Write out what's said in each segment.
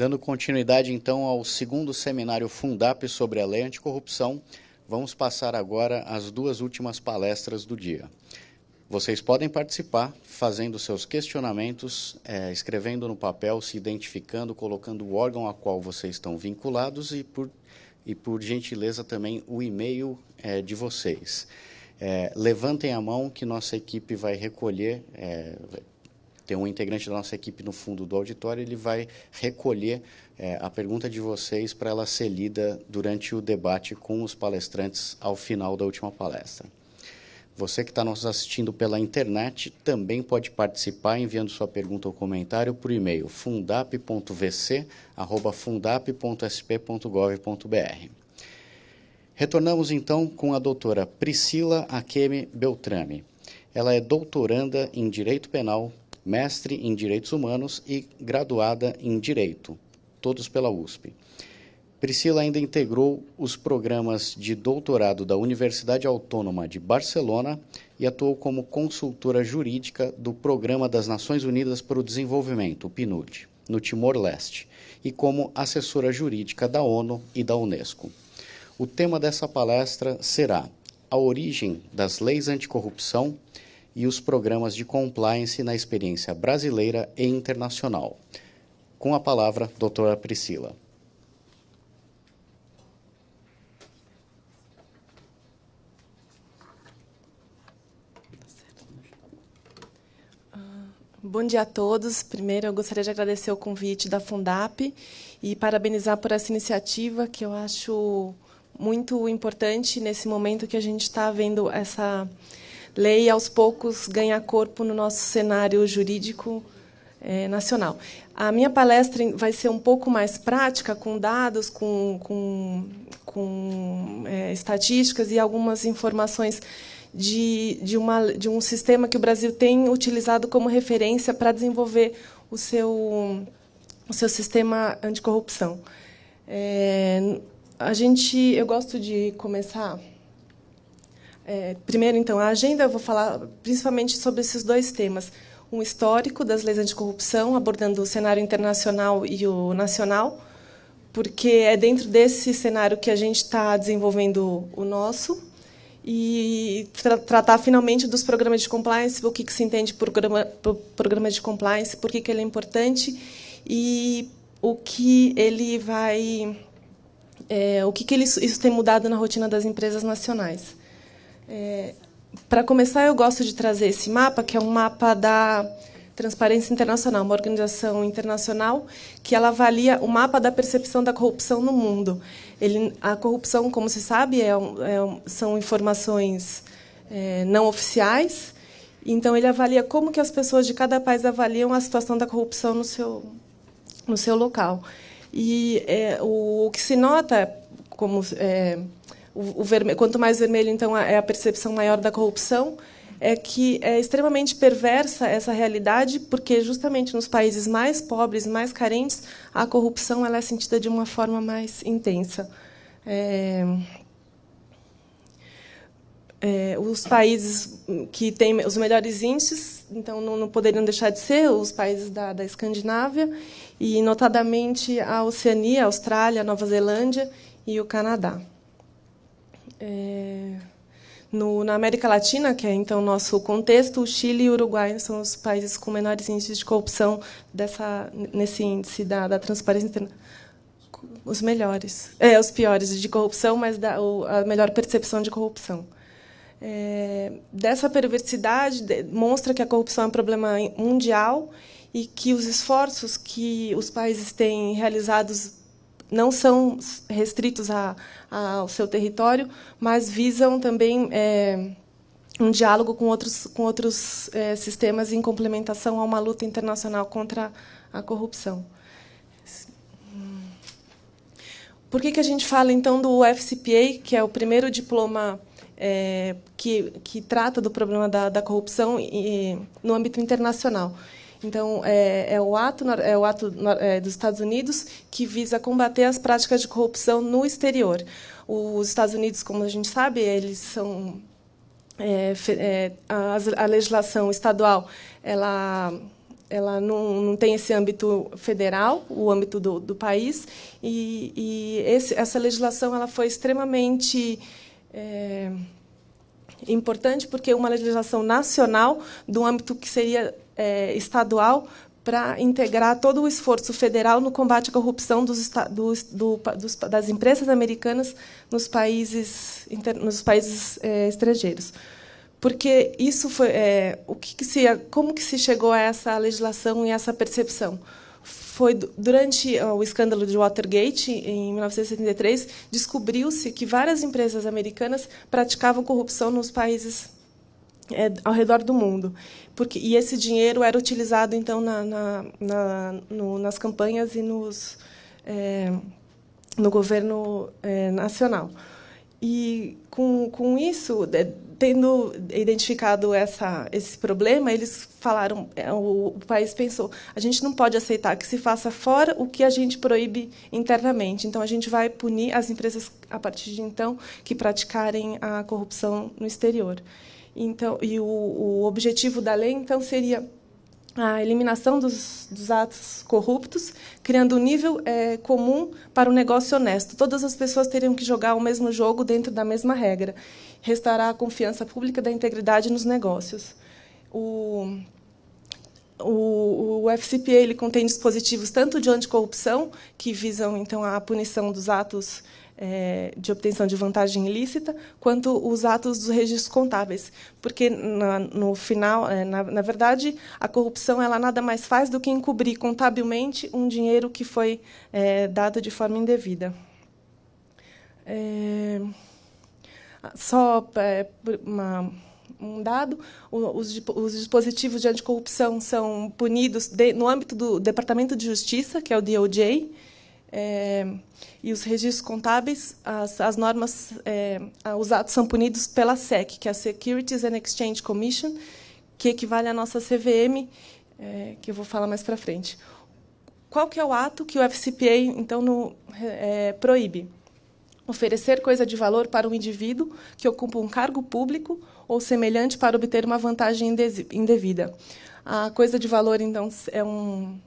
Dando continuidade então ao segundo seminário Fundap sobre a lei anticorrupção, vamos passar agora às duas últimas palestras do dia. Vocês podem participar fazendo seus questionamentos, é, escrevendo no papel, se identificando, colocando o órgão a qual vocês estão vinculados e, por, e por gentileza, também o e-mail é, de vocês. É, levantem a mão que nossa equipe vai recolher, é, tem um integrante da nossa equipe no fundo do auditório, ele vai recolher é, a pergunta de vocês para ela ser lida durante o debate com os palestrantes ao final da última palestra. Você que está nos assistindo pela internet também pode participar enviando sua pergunta ou comentário por e-mail fundap.vc@fundap.sp.gov.br. Retornamos então com a doutora Priscila Akemi Beltrame. Ela é doutoranda em Direito Penal mestre em Direitos Humanos e graduada em Direito, todos pela USP. Priscila ainda integrou os programas de doutorado da Universidade Autônoma de Barcelona e atuou como consultora jurídica do Programa das Nações Unidas para o Desenvolvimento, o PNUD, no Timor-Leste, e como assessora jurídica da ONU e da Unesco. O tema dessa palestra será A Origem das Leis Anticorrupção e os programas de compliance na experiência brasileira e internacional. Com a palavra, doutora Priscila. Bom dia a todos. Primeiro, eu gostaria de agradecer o convite da Fundap e parabenizar por essa iniciativa, que eu acho muito importante nesse momento que a gente está vendo essa lei aos poucos ganha corpo no nosso cenário jurídico é, nacional. A minha palestra vai ser um pouco mais prática, com dados, com, com, com é, estatísticas e algumas informações de, de, uma, de, um sistema que o Brasil tem utilizado como referência para desenvolver o seu, o seu sistema anticorrupção. É, a gente, eu gosto de começar é, primeiro, então, a agenda, eu vou falar principalmente sobre esses dois temas. Um histórico das leis anticorrupção, abordando o cenário internacional e o nacional, porque é dentro desse cenário que a gente está desenvolvendo o nosso, e tra tratar finalmente dos programas de compliance, o que, que se entende por programa, por programa de compliance, por que, que ele é importante e o que ele vai. É, o que, que ele, isso tem mudado na rotina das empresas nacionais. É, Para começar, eu gosto de trazer esse mapa, que é um mapa da Transparência Internacional, uma organização internacional que ela avalia o mapa da percepção da corrupção no mundo. Ele, a corrupção, como se sabe, é é são informações é, não oficiais. Então ele avalia como que as pessoas de cada país avaliam a situação da corrupção no seu no seu local. E é, o, o, que se nota, como é, o, o vermelho, quanto mais vermelho, então, é a percepção maior da corrupção, é que é extremamente perversa essa realidade, porque justamente nos países mais pobres, mais carentes, a corrupção ela é sentida de uma forma mais intensa. É... É, os países que têm os melhores índices, então não, não poderiam deixar de ser os países da, da Escandinávia, e notadamente a Oceania, a Austrália, a Nova Zelândia e o Canadá. É, no, na América Latina, que é então nosso contexto, o Chile e o Uruguai são os países com menores índices de corrupção dessa, nesse índice da, da transparência internacional os melhores, é, os piores de corrupção, mas da, o, a melhor percepção de corrupção. É, dessa perversidade mostra que a corrupção é um problema mundial e que os esforços que os países têm realizados não são restritos a, a, ao seu território, mas visam também é, um diálogo com outros, com outros é, sistemas em complementação a uma luta internacional contra a corrupção. Por que, que a gente fala, então, do FCPA, que é o primeiro diploma é, que, que trata do problema da, da corrupção e, no âmbito internacional? Então, é, é o ato, é o ato é, dos Estados Unidos que visa combater as práticas de corrupção no exterior. Os Estados Unidos, como a gente sabe, eles são é, é, a, a legislação estadual, ela ela não, não tem esse âmbito federal, o âmbito do, do país, e, e esse, essa legislação ela foi extremamente é, importante porque uma legislação nacional do âmbito que seria é, estadual para integrar todo o esforço federal no combate à corrupção dos, do, dos, das empresas americanas nos países, nos países é, estrangeiros. Porque isso foi é, o que, que, se, como que se chegou a essa legislação e essa percepção? Foi durante o escândalo de Watergate em 1973 descobriu-se que várias empresas americanas praticavam corrupção nos países é, ao redor do mundo. Porque, e esse dinheiro era utilizado, então, na, na, na no, nas campanhas e nos, é, no governo é, nacional. E com, com isso, é, tendo identificado essa, esse problema, eles falaram, é, o, o, país pensou, a gente não pode aceitar que se faça fora o que a gente proíbe internamente. Então, a gente vai punir as empresas, a partir de então, que praticarem a corrupção no exterior. Então, e o, o objetivo da lei, então, seria a eliminação dos, dos, atos corruptos, criando um nível é, comum para o negócio honesto. Todas as pessoas teriam que jogar o mesmo jogo dentro da mesma regra. Restaurar a confiança pública da integridade nos negócios. O, o, o FCPA ele contém dispositivos tanto de anticorrupção, que visam então a punição dos atos corruptos, é, de obtenção de vantagem ilícita, quanto os atos dos registros contábeis, porque na, no final, é, na, na, verdade, a corrupção ela nada mais faz do que encobrir contabilmente um dinheiro que foi é, dado de forma indevida. É, só é, uma um dado, os, os, dispositivos de anticorrupção são punidos de, no âmbito do Departamento de Justiça, que é o DOJ, é, e os registros contábeis, as, as normas, é, os atos são punidos pela SEC, que é a Securities and Exchange Commission, que equivale à nossa CVM, é, que eu vou falar mais para frente. Qual que é o ato que o FCPA, então, no, é, proíbe? Oferecer coisa de valor para um indivíduo que ocupa um cargo público ou semelhante para obter uma vantagem indevida. A coisa de valor, então, é um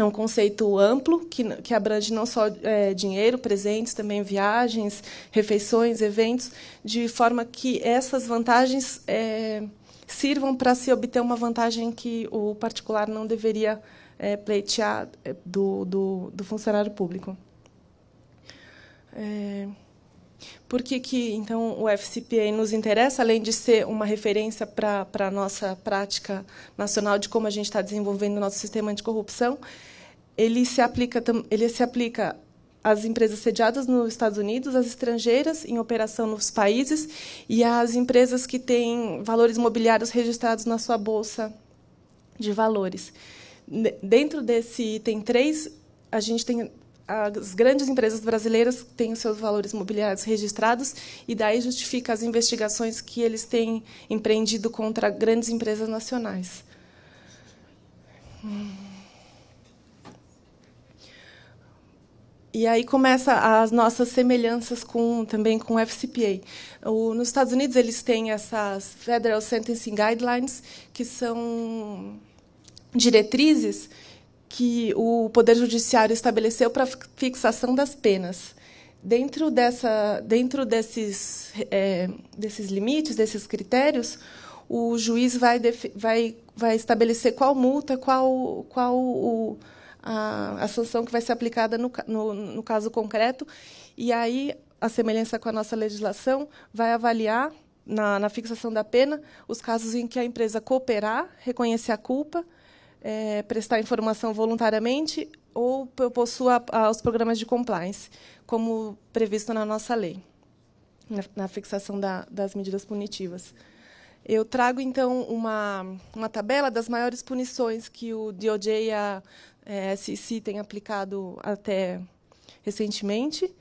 é um conceito amplo que, que abrange não só é, dinheiro, presentes, também viagens, refeições, eventos, de forma que essas vantagens é, sirvam para se obter uma vantagem que o particular não deveria é, pleitear é, do, do, do funcionário público. É... Por que, que então, o FCPA nos interessa, além de ser uma referência para a nossa prática nacional de como a gente está desenvolvendo o nosso sistema anticorrupção? Ele se aplica, ele se aplica às empresas sediadas nos Estados Unidos, às estrangeiras em operação nos países e às empresas que têm valores imobiliários registrados na sua bolsa de valores. Dentro desse item 3, a gente tem as grandes empresas brasileiras têm os seus valores mobiliários registrados e daí justifica as investigações que eles têm empreendido contra grandes empresas nacionais. E aí começa as nossas semelhanças com também com o FCPA. O, nos Estados Unidos eles têm essas Federal Sentencing Guidelines que são diretrizes que o Poder Judiciário estabeleceu para fixação das penas. Dentro, dessa, dentro desses, é, desses limites, desses critérios, o juiz vai, vai, vai estabelecer qual multa, qual, qual o, a, a, sanção que vai ser aplicada no, no, no caso concreto. E aí, a semelhança com a nossa legislação, vai avaliar, na, na fixação da pena, os casos em que a empresa cooperar, reconhecer a culpa, é, prestar informação voluntariamente ou eu possuo a, a, os programas de compliance, como previsto na nossa lei, na, na fixação da, das medidas punitivas. Eu trago, então, uma, uma tabela das maiores punições que o DOJ e a é, SEC têm aplicado até recentemente.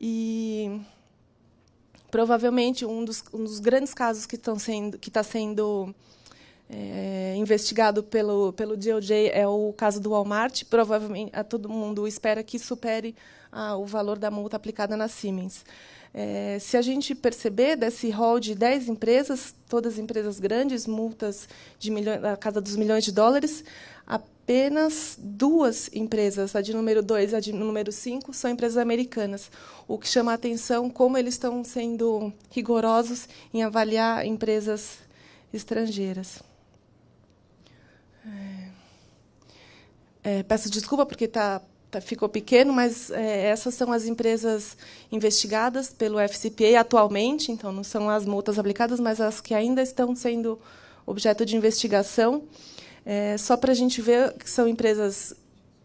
E provavelmente um dos, um dos grandes casos que está sendo, que tá sendo é, investigado pelo, pelo DOJ é o caso do Walmart. Provavelmente, a todo mundo espera que supere ah, o valor da multa aplicada na Siemens. É, se a gente perceber desse rol de 10 empresas, todas empresas grandes, multas de da casa dos milhões de dólares, apenas duas empresas, a de número 2 e a de número 5, são empresas americanas. O que chama a atenção como eles estão sendo rigorosos em avaliar empresas estrangeiras. É, é, peço desculpa porque tá, tá ficou pequeno, mas é, essas são as empresas investigadas pelo FCPA atualmente, então não são as multas aplicadas, mas as que ainda estão sendo objeto de investigação. É, só para a gente ver que são empresas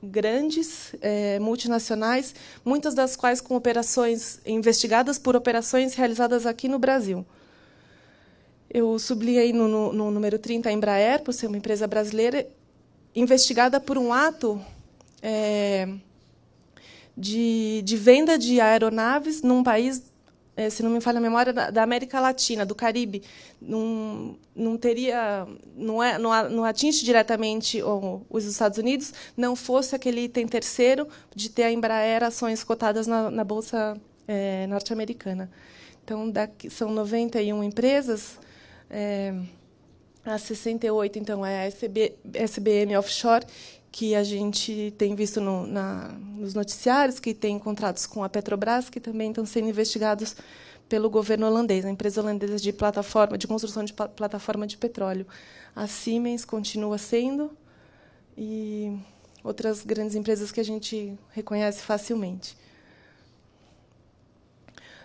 grandes, é, multinacionais, muitas das quais com operações investigadas por operações realizadas aqui no Brasil. Eu sublinhei no, no, no número 30 a Embraer, por ser uma empresa brasileira, investigada por um ato é, de, de, venda de aeronaves num país, é, se não me falha a memória, da, da América Latina, do Caribe. Não, não teria, não, é, não, não atinge diretamente os Estados Unidos, não fosse aquele item terceiro de ter a Embraer ações cotadas na, na Bolsa é, Norte-Americana. Então, daqui, são 91 empresas, é, a 68, então, é a SB, SBM Offshore, que a gente tem visto no, na, nos noticiários, que tem contratos com a Petrobras, que também estão sendo investigados pelo governo holandês, a empresa holandesa de plataforma de construção de plataforma de petróleo. A Siemens continua sendo e outras grandes empresas que a gente reconhece facilmente.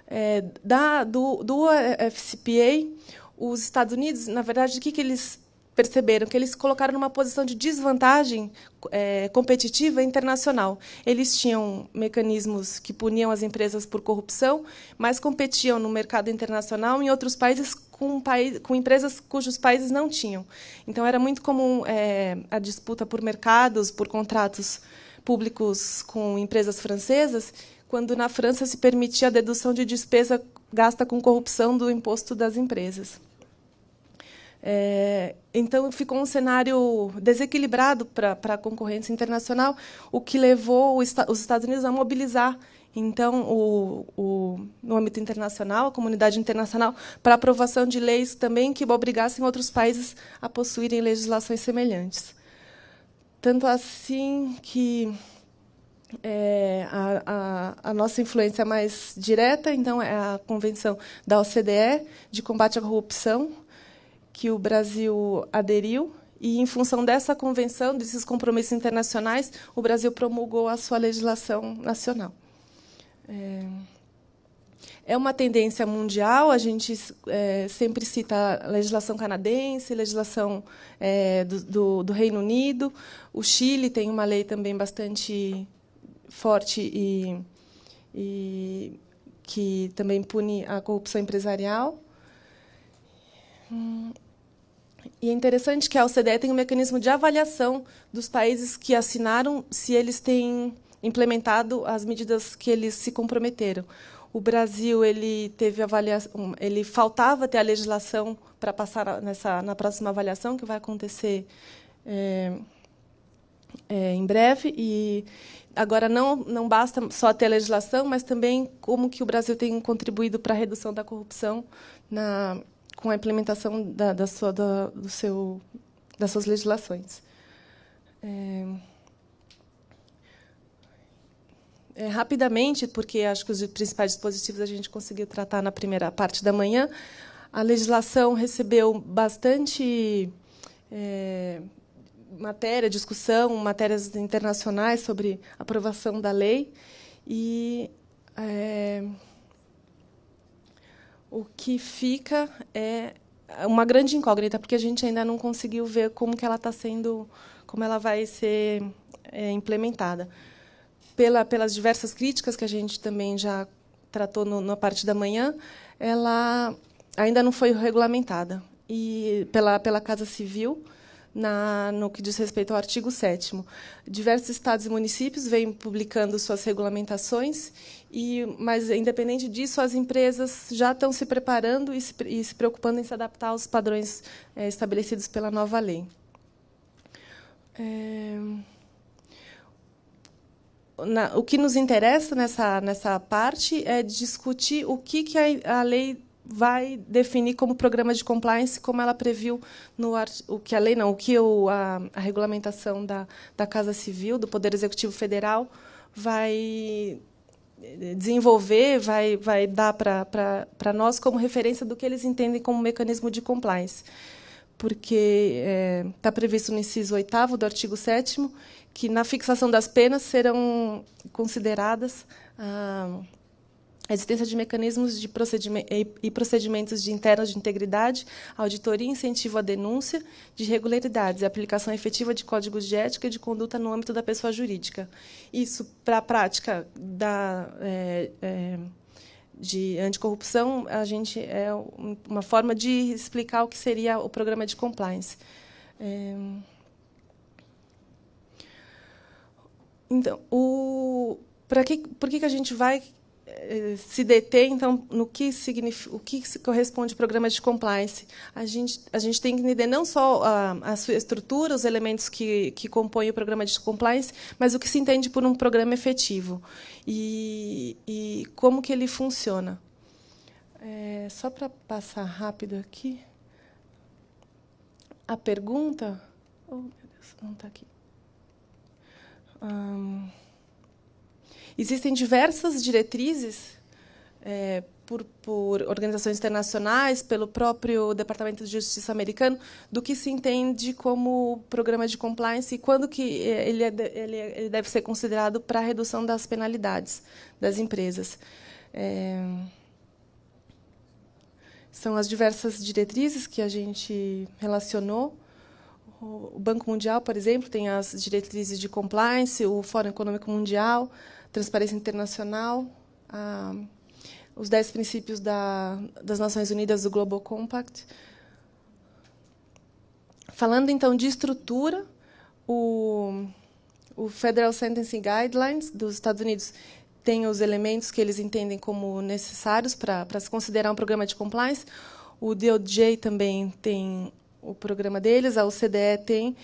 É, da, do, do FCPA, os Estados Unidos, na verdade, o que, que eles perceberam que eles colocaram numa posição de desvantagem é, competitiva internacional. Eles tinham mecanismos que puniam as empresas por corrupção, mas competiam no mercado internacional em outros países com, com empresas cujos países não tinham. Então era muito comum é, a disputa por mercados, por contratos públicos com empresas francesas, quando na França se permitia a dedução de despesa gasta com corrupção do imposto das empresas. É, então ficou um cenário desequilibrado para a concorrência internacional, o que levou os Estados Unidos a mobilizar então, o, o, no âmbito internacional, a comunidade internacional, para aprovação de leis também que obrigassem outros países a possuírem legislações semelhantes. Tanto assim que é, a, a, a, nossa influência é mais direta, então, é a Convenção da OCDE de Combate à Corrupção, que o Brasil aderiu e, em função dessa convenção, desses compromissos internacionais, o Brasil promulgou a sua legislação nacional. É... É uma tendência mundial, a gente é, sempre cita a legislação canadense, legislação é, do, do, do, Reino Unido. O Chile tem uma lei também bastante forte e, e que também pune a corrupção empresarial. E é interessante que a OCDE tem um mecanismo de avaliação dos países que assinaram se eles têm implementado as medidas que eles se comprometeram. O Brasil ele teve avaliação, ele faltava ter a legislação para passar nessa na próxima avaliação que vai acontecer é, é, em breve e agora não não basta só ter a legislação, mas também como que o Brasil tem contribuído para a redução da corrupção na com a implementação da, da sua, da, do seu, das suas legislações. É... É, rapidamente, porque acho que os principais dispositivos a gente conseguiu tratar na primeira parte da manhã, a legislação recebeu bastante é, matéria, discussão, matérias internacionais sobre aprovação da lei e é, o que fica é uma grande incógnita, porque a gente ainda não conseguiu ver como que ela está sendo, como ela vai ser é, implementada. Pela, pelas diversas críticas que a gente também já tratou no, na parte da manhã, ela ainda não foi regulamentada. E pela, pela Casa Civil, na, no que diz respeito ao artigo 7. Diversos estados e municípios vêm publicando suas regulamentações e, mas, independente disso, as empresas já estão se preparando e se, e se preocupando em se adaptar aos padrões é, estabelecidos pela nova lei. É... Na, o que nos interessa nessa, nessa parte é discutir o que, que a, a lei vai definir como programa de compliance, como ela previu no o que a lei não, o que o, a, a regulamentação da, da Casa Civil, do Poder Executivo Federal, vai desenvolver vai, vai dar para nós como referência do que eles entendem como mecanismo de compliance. Porque está é, tá previsto no inciso 8 do artigo 7 que, na fixação das penas, serão consideradas. Ah, a existência de mecanismos de procedime e procedimentos de internos de integridade, auditoria e incentivo à denúncia de irregularidades, aplicação efetiva de códigos de ética e de conduta no âmbito da pessoa jurídica. Isso, para a prática da, é, é, de anticorrupção, a gente é uma forma de explicar o que seria o programa de compliance. É... Então, o para que, por que, que a gente vai eh, se deter então no que significa, o que se corresponde ao programa de compliance. A gente, a gente tem que entender não só a, a sua estrutura, os elementos que, que compõem o programa de compliance, mas o que se entende por um programa efetivo e, e como que ele funciona. É, só para passar rápido aqui, a pergunta. Oh, meu Deus, não está aqui. Um... Existem diversas diretrizes é, por, por, organizações internacionais, pelo próprio Departamento de Justiça americano, do que se entende como programa de compliance e quando que é, ele, é, ele, é, ele deve ser considerado para a redução das penalidades das empresas. É, são as diversas diretrizes que a gente relacionou. O Banco Mundial, por exemplo, tem as diretrizes de compliance, o Fórum Econômico Mundial, Transparência Internacional, a, os 10 princípios da, das Nações Unidas do Global Compact. Falando então de estrutura, o, o Federal Sentencing Guidelines dos Estados Unidos tem os elementos que eles entendem como necessários para, para se considerar um programa de compliance. O DOJ também tem o programa deles, a OCDE tem,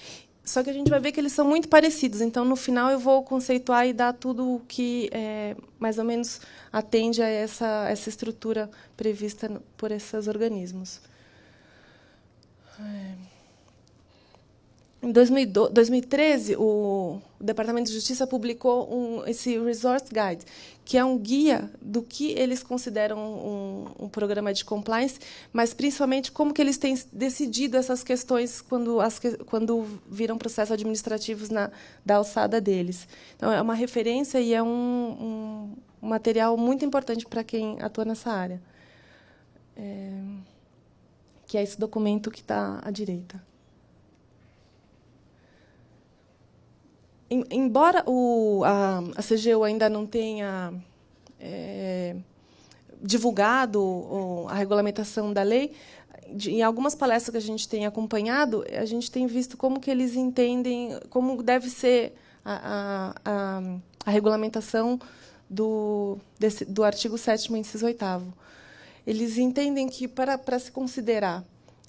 só que a gente vai ver que eles são muito parecidos. Então, no final, eu vou conceituar e dar tudo o que é, mais ou menos atende a essa, essa estrutura prevista por esses organismos. É. Em 2012, 2013, o Departamento de Justiça publicou um, esse Resource Guide, que é um guia do que eles consideram um, um, programa de compliance, mas principalmente como que eles têm decidido essas questões quando, as, quando viram processos administrativos na, da alçada deles. Então, é uma referência e é um, um material muito importante para quem atua nessa área, é, que é esse documento que está à direita. embora o, a, a CGU ainda não tenha é, divulgado a regulamentação da lei, em algumas palestras que a gente tem acompanhado, a gente tem visto como que eles entendem, como deve ser a, a, a regulamentação do, desse, do artigo 7 inciso 8 Eles entendem que, para, para se considerar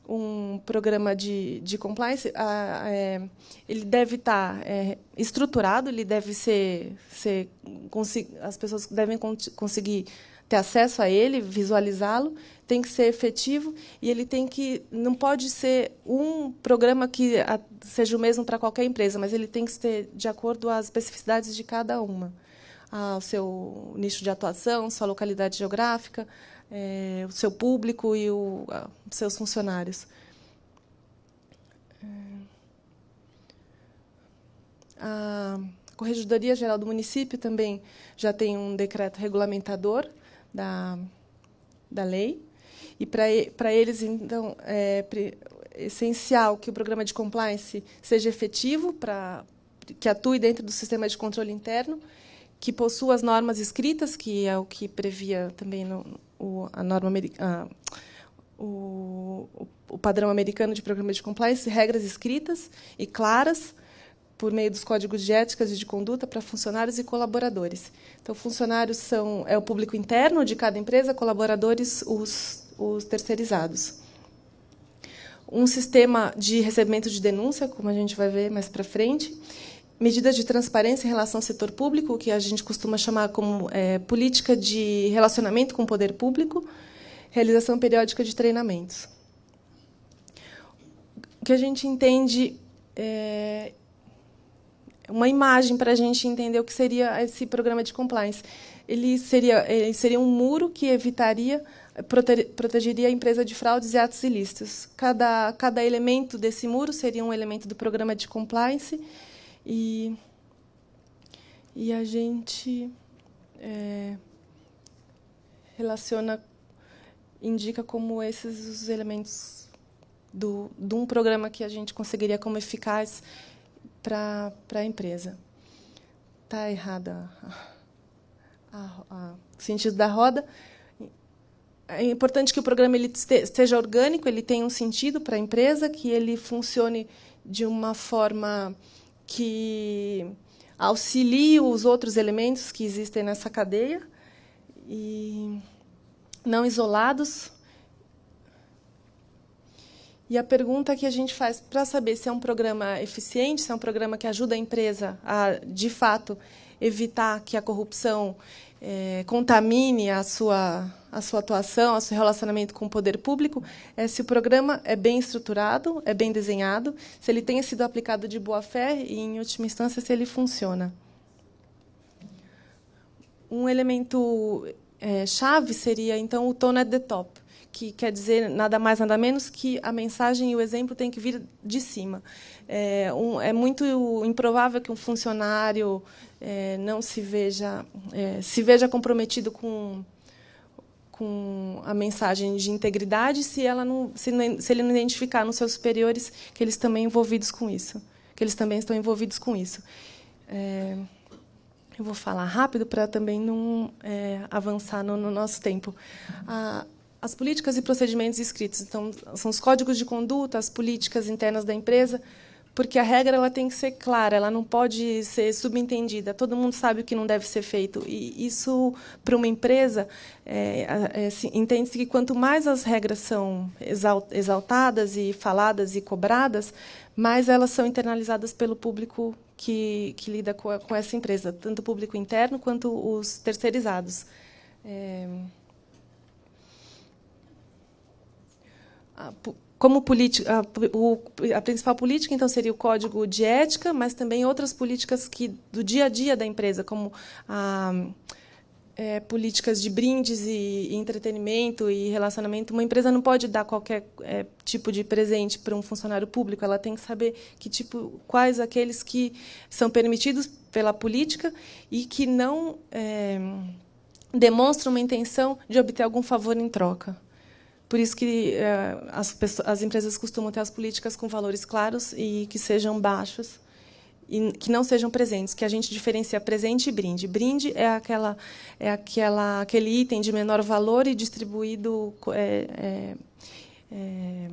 um programa de, de compliance, a, é, ele deve estar tá, é, estruturado, ele deve ser, ser as pessoas devem conseguir ter acesso a ele, visualizá-lo, tem que ser efetivo e ele tem que não pode ser um programa que a, seja o mesmo para qualquer empresa, mas ele tem que ser de acordo às especificidades de cada uma, ao ah, seu nicho de atuação, sua localidade geográfica, é, o seu público e o, a, seus funcionários. É, a Corregedoria Geral do Município também já tem um decreto regulamentador da, da lei. E para eles, então, é essencial que o programa de compliance seja efetivo, para que atue dentro do sistema de controle interno, que possua as normas escritas, que é o que previa também no, o, a norma americana. O, o, padrão americano de programa de compliance, regras escritas e claras por meio dos códigos de éticas e de conduta para funcionários e colaboradores. Então, funcionários são é o público interno de cada empresa, colaboradores os, os terceirizados. Um sistema de recebimento de denúncia, como a gente vai ver mais para frente, medidas de transparência em relação ao setor público, que a gente costuma chamar como é, política de relacionamento com o poder público, realização periódica de treinamentos. O que a gente entende é uma imagem para a gente entender o que seria esse programa de compliance. Ele seria, ele seria um muro que evitaria, prote, protegeria a empresa de fraudes e atos ilícitos. Cada, cada elemento desse muro seria um elemento do programa de compliance e, e a gente é, relaciona, indica como esses os elementos do, de um programa que a gente conseguiria como eficaz para tá a empresa. Está errada o sentido da roda. É importante que o programa ele esteja orgânico, ele tenha um sentido para a empresa, que ele funcione de uma forma que auxilie os outros elementos que existem nessa cadeia e não isolados. E a pergunta que a gente faz para saber se é um programa eficiente, se é um programa que ajuda a empresa a, de fato, evitar que a corrupção é, contamine a sua, a sua atuação, o seu relacionamento com o poder público, é se o programa é bem estruturado, é bem desenhado, se ele tenha sido aplicado de boa fé e, em última instância, se ele funciona. Um elemento é, chave seria, então, o tone at the top, que quer dizer nada mais, nada menos que a mensagem e o exemplo têm que vir de cima. É, um, é muito improvável que um funcionário é, não se veja é, se veja comprometido com com a mensagem de integridade se ela não se, se ele não identificar nos seus superiores que eles também envolvidos com isso que eles também estão envolvidos com isso é, eu vou falar rápido para também não é, avançar no, no, nosso tempo. A, as políticas e procedimentos escritos, então, são os códigos de conduta, as políticas internas da empresa, porque a regra ela tem que ser clara, ela não pode ser subentendida. Todo mundo sabe o que não deve ser feito. E isso, para uma empresa, é, é, é assim, entende-se que quanto mais as regras são exaltadas e faladas e cobradas, mais elas são internalizadas pelo público que, que lida com, a, com, essa empresa, tanto o público interno quanto os terceirizados. É como política, a, principal política então seria o código de ética, mas também outras políticas que do dia a dia da empresa, como a, é, políticas de brindes e, e, entretenimento e relacionamento. Uma empresa não pode dar qualquer é, tipo de presente para um funcionário público. Ela tem que saber que tipo, quais aqueles que são permitidos pela política e que não é, demonstram uma intenção de obter algum favor em troca. Por isso que uh, as, pessoas, as, empresas costumam ter as políticas com valores claros e que sejam baixos, e que não sejam presentes, que a gente diferencia presente e brinde. Brinde é, aquela, é aquela, aquele item de menor valor e distribuído é, é, é,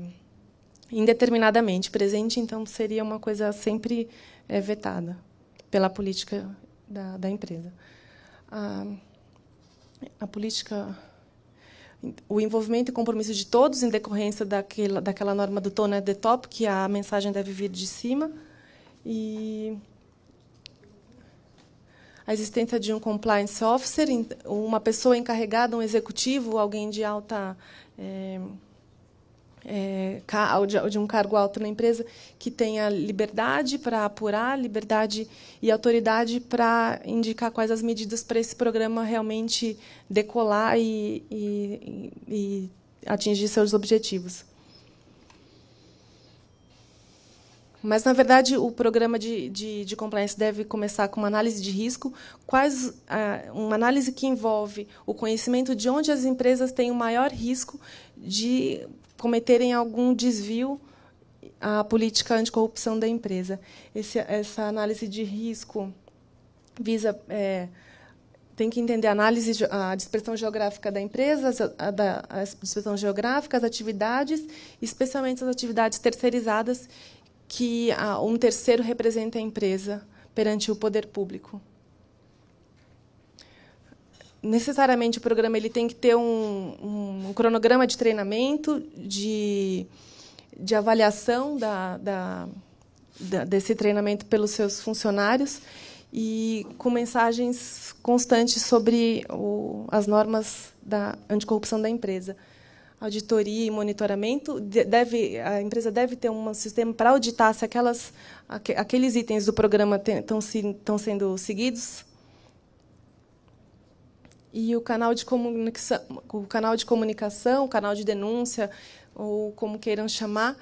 indeterminadamente. Presente, então, seria uma coisa sempre eh, vetada pela política da, da empresa. A, ah, a política o envolvimento e compromisso de todos em decorrência daquela, daquela norma do tone é the top, que a mensagem deve vir de cima, e a existência de um compliance officer, uma pessoa encarregada, um executivo, alguém de alta é, é, de um cargo alto na empresa que tenha liberdade para apurar, liberdade e autoridade para indicar quais as medidas para esse programa realmente decolar e, e, e atingir seus objetivos. Mas, na verdade, o programa de, de, de, compliance deve começar com uma análise de risco, quais, ah, uma análise que envolve o conhecimento de onde as empresas têm o maior risco de cometerem algum desvio à política anticorrupção da empresa. Esse, essa análise de risco visa. É, tem que entender a análise, a dispersão geográfica da empresa, a, a dispersão geográfica, as atividades, especialmente as atividades terceirizadas, que a, um terceiro representa a empresa perante o poder público necessariamente o programa ele tem que ter um, um cronograma de treinamento, de, de avaliação da, da, da, desse treinamento pelos seus funcionários e com mensagens constantes sobre o, as normas da anticorrupção da empresa. Auditoria e monitoramento deve a empresa deve ter um sistema para auditar se aquelas aqueles itens do programa estão se, estão sendo seguidos e o canal de comunicação, o canal de comunicação, o canal de denúncia, ou como queiram chamar,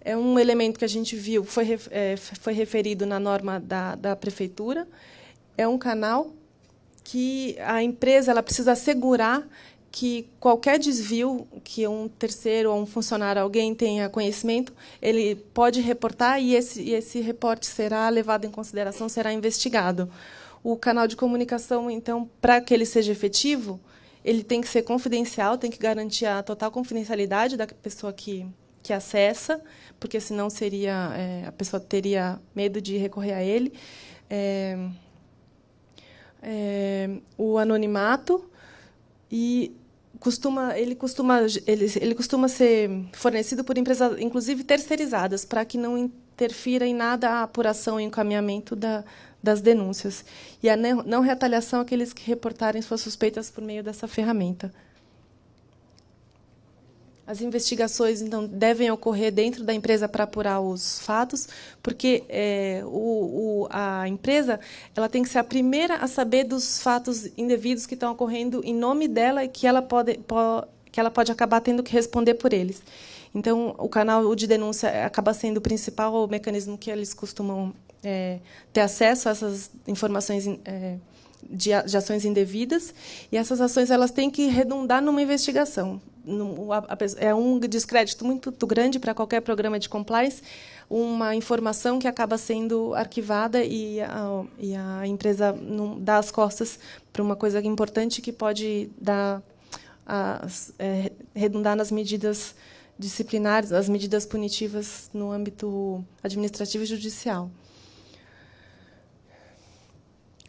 é um elemento que a gente viu, foi, é, foi referido na norma da, da prefeitura. É um canal que a empresa ela precisa assegurar que qualquer desvio que um terceiro ou um funcionário, alguém tenha conhecimento, ele pode reportar e esse, e esse reporte será levado em consideração, será investigado. O canal de comunicação, então, para que ele seja efetivo, ele tem que ser confidencial, tem que garantir a total confidencialidade da pessoa que, que acessa, porque senão seria é, a pessoa teria medo de recorrer a ele. É, é, o anonimato e costuma ele costuma ele, ele costuma ser fornecido por empresas inclusive terceirizadas para que não interfira em nada a apuração e encaminhamento da, das denúncias e a não retaliação àqueles é que reportarem suas suspeitas por meio dessa ferramenta. As investigações, então, devem ocorrer dentro da empresa para apurar os fatos, porque é, o, o, a empresa ela tem que ser a primeira a saber dos fatos indevidos que estão ocorrendo em nome dela e que ela pode, po, que ela pode acabar tendo que responder por eles. Então, o canal de denúncia acaba sendo o principal mecanismo que eles costumam é, ter acesso a essas informações é, de, de, ações indevidas e essas ações elas têm que redundar numa investigação. é um descrédito muito, grande para qualquer programa de compliance uma informação que acaba sendo arquivada e a, e a empresa não dá as costas para uma coisa importante que pode dar é, redundar nas medidas disciplinares, nas medidas punitivas no âmbito administrativo e judicial.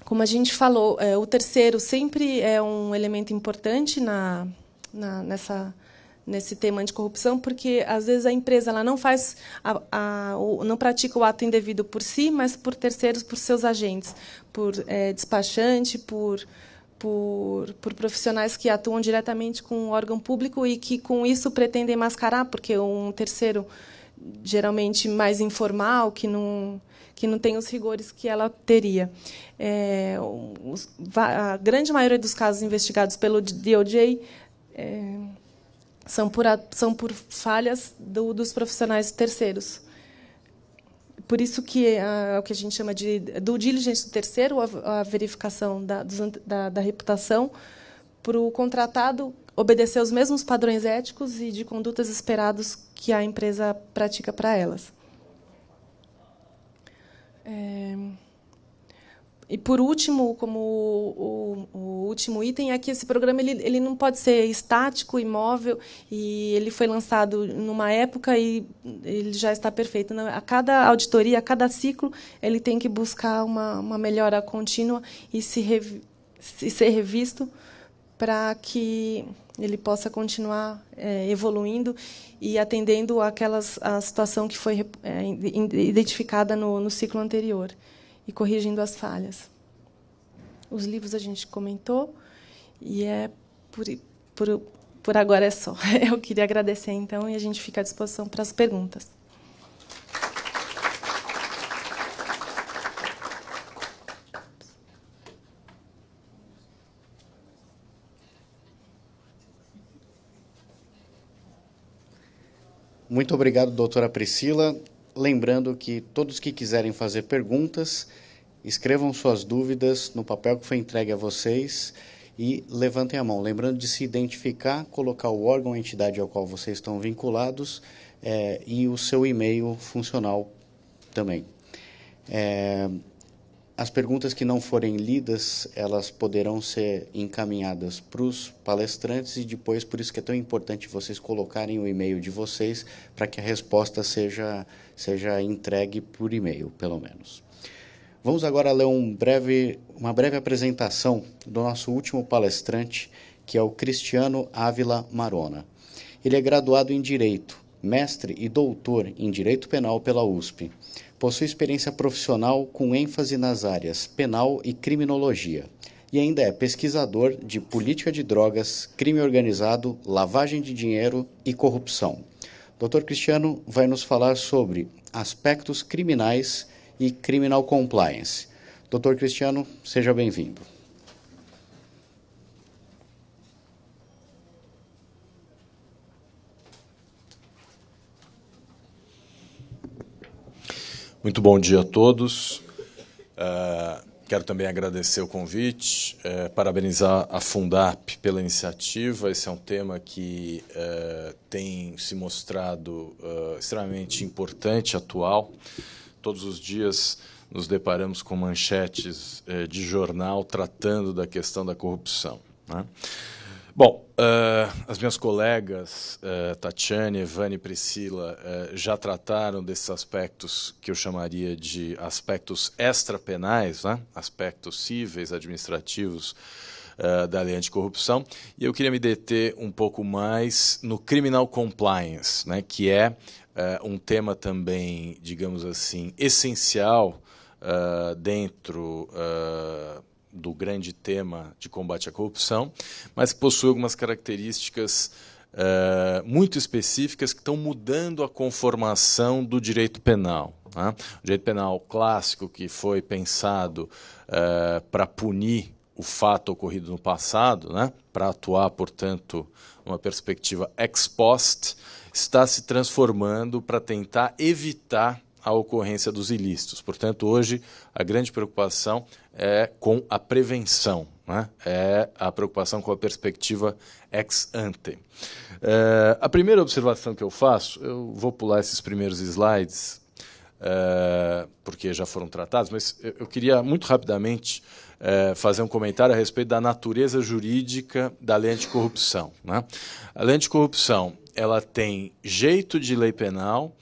Como a gente falou, é, o terceiro sempre é um elemento importante na, na, nessa nesse tema anticorrupção, porque às vezes a empresa ela não faz a, a, não pratica o ato indevido por si, mas por terceiros, por seus agentes, por é, despachante, por, por, por profissionais que atuam diretamente com o órgão público e que com isso pretendem mascarar, porque um terceiro geralmente mais informal, que não que não tem os rigores que ela teria. É, os, a grande maioria dos casos investigados pelo DOJ é, são, por, são por falhas do, dos profissionais terceiros. Por isso que o que a gente chama de do diligence do terceiro, a, a verificação da, dos, da, da reputação, para o contratado obedecer os mesmos padrões éticos e de condutas esperados que a empresa pratica para elas. É... E por último, como o, o, o, último item, é que esse programa ele, ele não pode ser estático, imóvel, e ele foi lançado numa época e ele já está perfeito. A cada auditoria, a cada ciclo, ele tem que buscar uma, uma melhora contínua e, se e ser revisto para que ele possa continuar é, evoluindo e atendendo aquelas a situação que foi é, identificada no, no ciclo anterior e corrigindo as falhas. Os livros a gente comentou e é por, por, por agora é só. Eu queria agradecer então e a gente fica à disposição para as perguntas. Muito obrigado, doutora Priscila. Lembrando que todos que quiserem fazer perguntas, escrevam suas dúvidas no papel que foi entregue a vocês e levantem a mão. Lembrando de se identificar, colocar o órgão, a entidade ao qual vocês estão vinculados é, e o seu e-mail funcional também. É, as perguntas que não forem lidas, elas poderão ser encaminhadas para os palestrantes e depois, por isso que é tão importante vocês colocarem o e-mail de vocês para que a resposta seja, seja entregue por e-mail, pelo menos. Vamos agora ler um breve, uma breve apresentação do nosso último palestrante, que é o Cristiano Ávila Marona. Ele é graduado em Direito, mestre e doutor em Direito Penal pela USP. Possui experiência profissional com ênfase nas áreas penal e criminologia. E ainda é pesquisador de política de drogas, crime organizado, lavagem de dinheiro e corrupção. Doutor Cristiano vai nos falar sobre aspectos criminais e criminal compliance. Doutor Cristiano, seja bem-vindo. Muito bom dia a todos. Uh, quero também agradecer o convite, uh, parabenizar a Fundap pela iniciativa. Esse é um tema que uh, tem se mostrado extremamente importante, atual. Todos os dias nos deparamos com manchetes de jornal tratando da questão da corrupção. Né? Bom, uh, as minhas colegas uh, Tatiane, Evane e Priscila uh, já trataram desses aspectos que eu chamaria de aspectos extrapenais, né? aspectos cíveis, administrativos da lei anticorrupção, e eu queria me deter um pouco mais no criminal compliance, né? que é um tema também, digamos assim, essencial dentro do grande tema de combate à corrupção, mas que possui algumas características uh, muito específicas que estão mudando a conformação do direito penal. Né? O direito penal clássico, que foi pensado uh, para punir o fato ocorrido no passado, né? para atuar, portanto, uma perspectiva ex post, está se transformando para tentar evitar a ocorrência dos ilícitos. Portanto, hoje a grande preocupação é com a prevenção, né? é a preocupação com a perspectiva ex ante. É, a primeira observação que eu faço, eu vou pular esses primeiros slides, é, porque já foram tratados, mas eu queria muito rapidamente é, fazer um comentário a respeito da natureza jurídica da lei anticorrupção. Né? A lei anticorrupção ela tem jeito de lei penal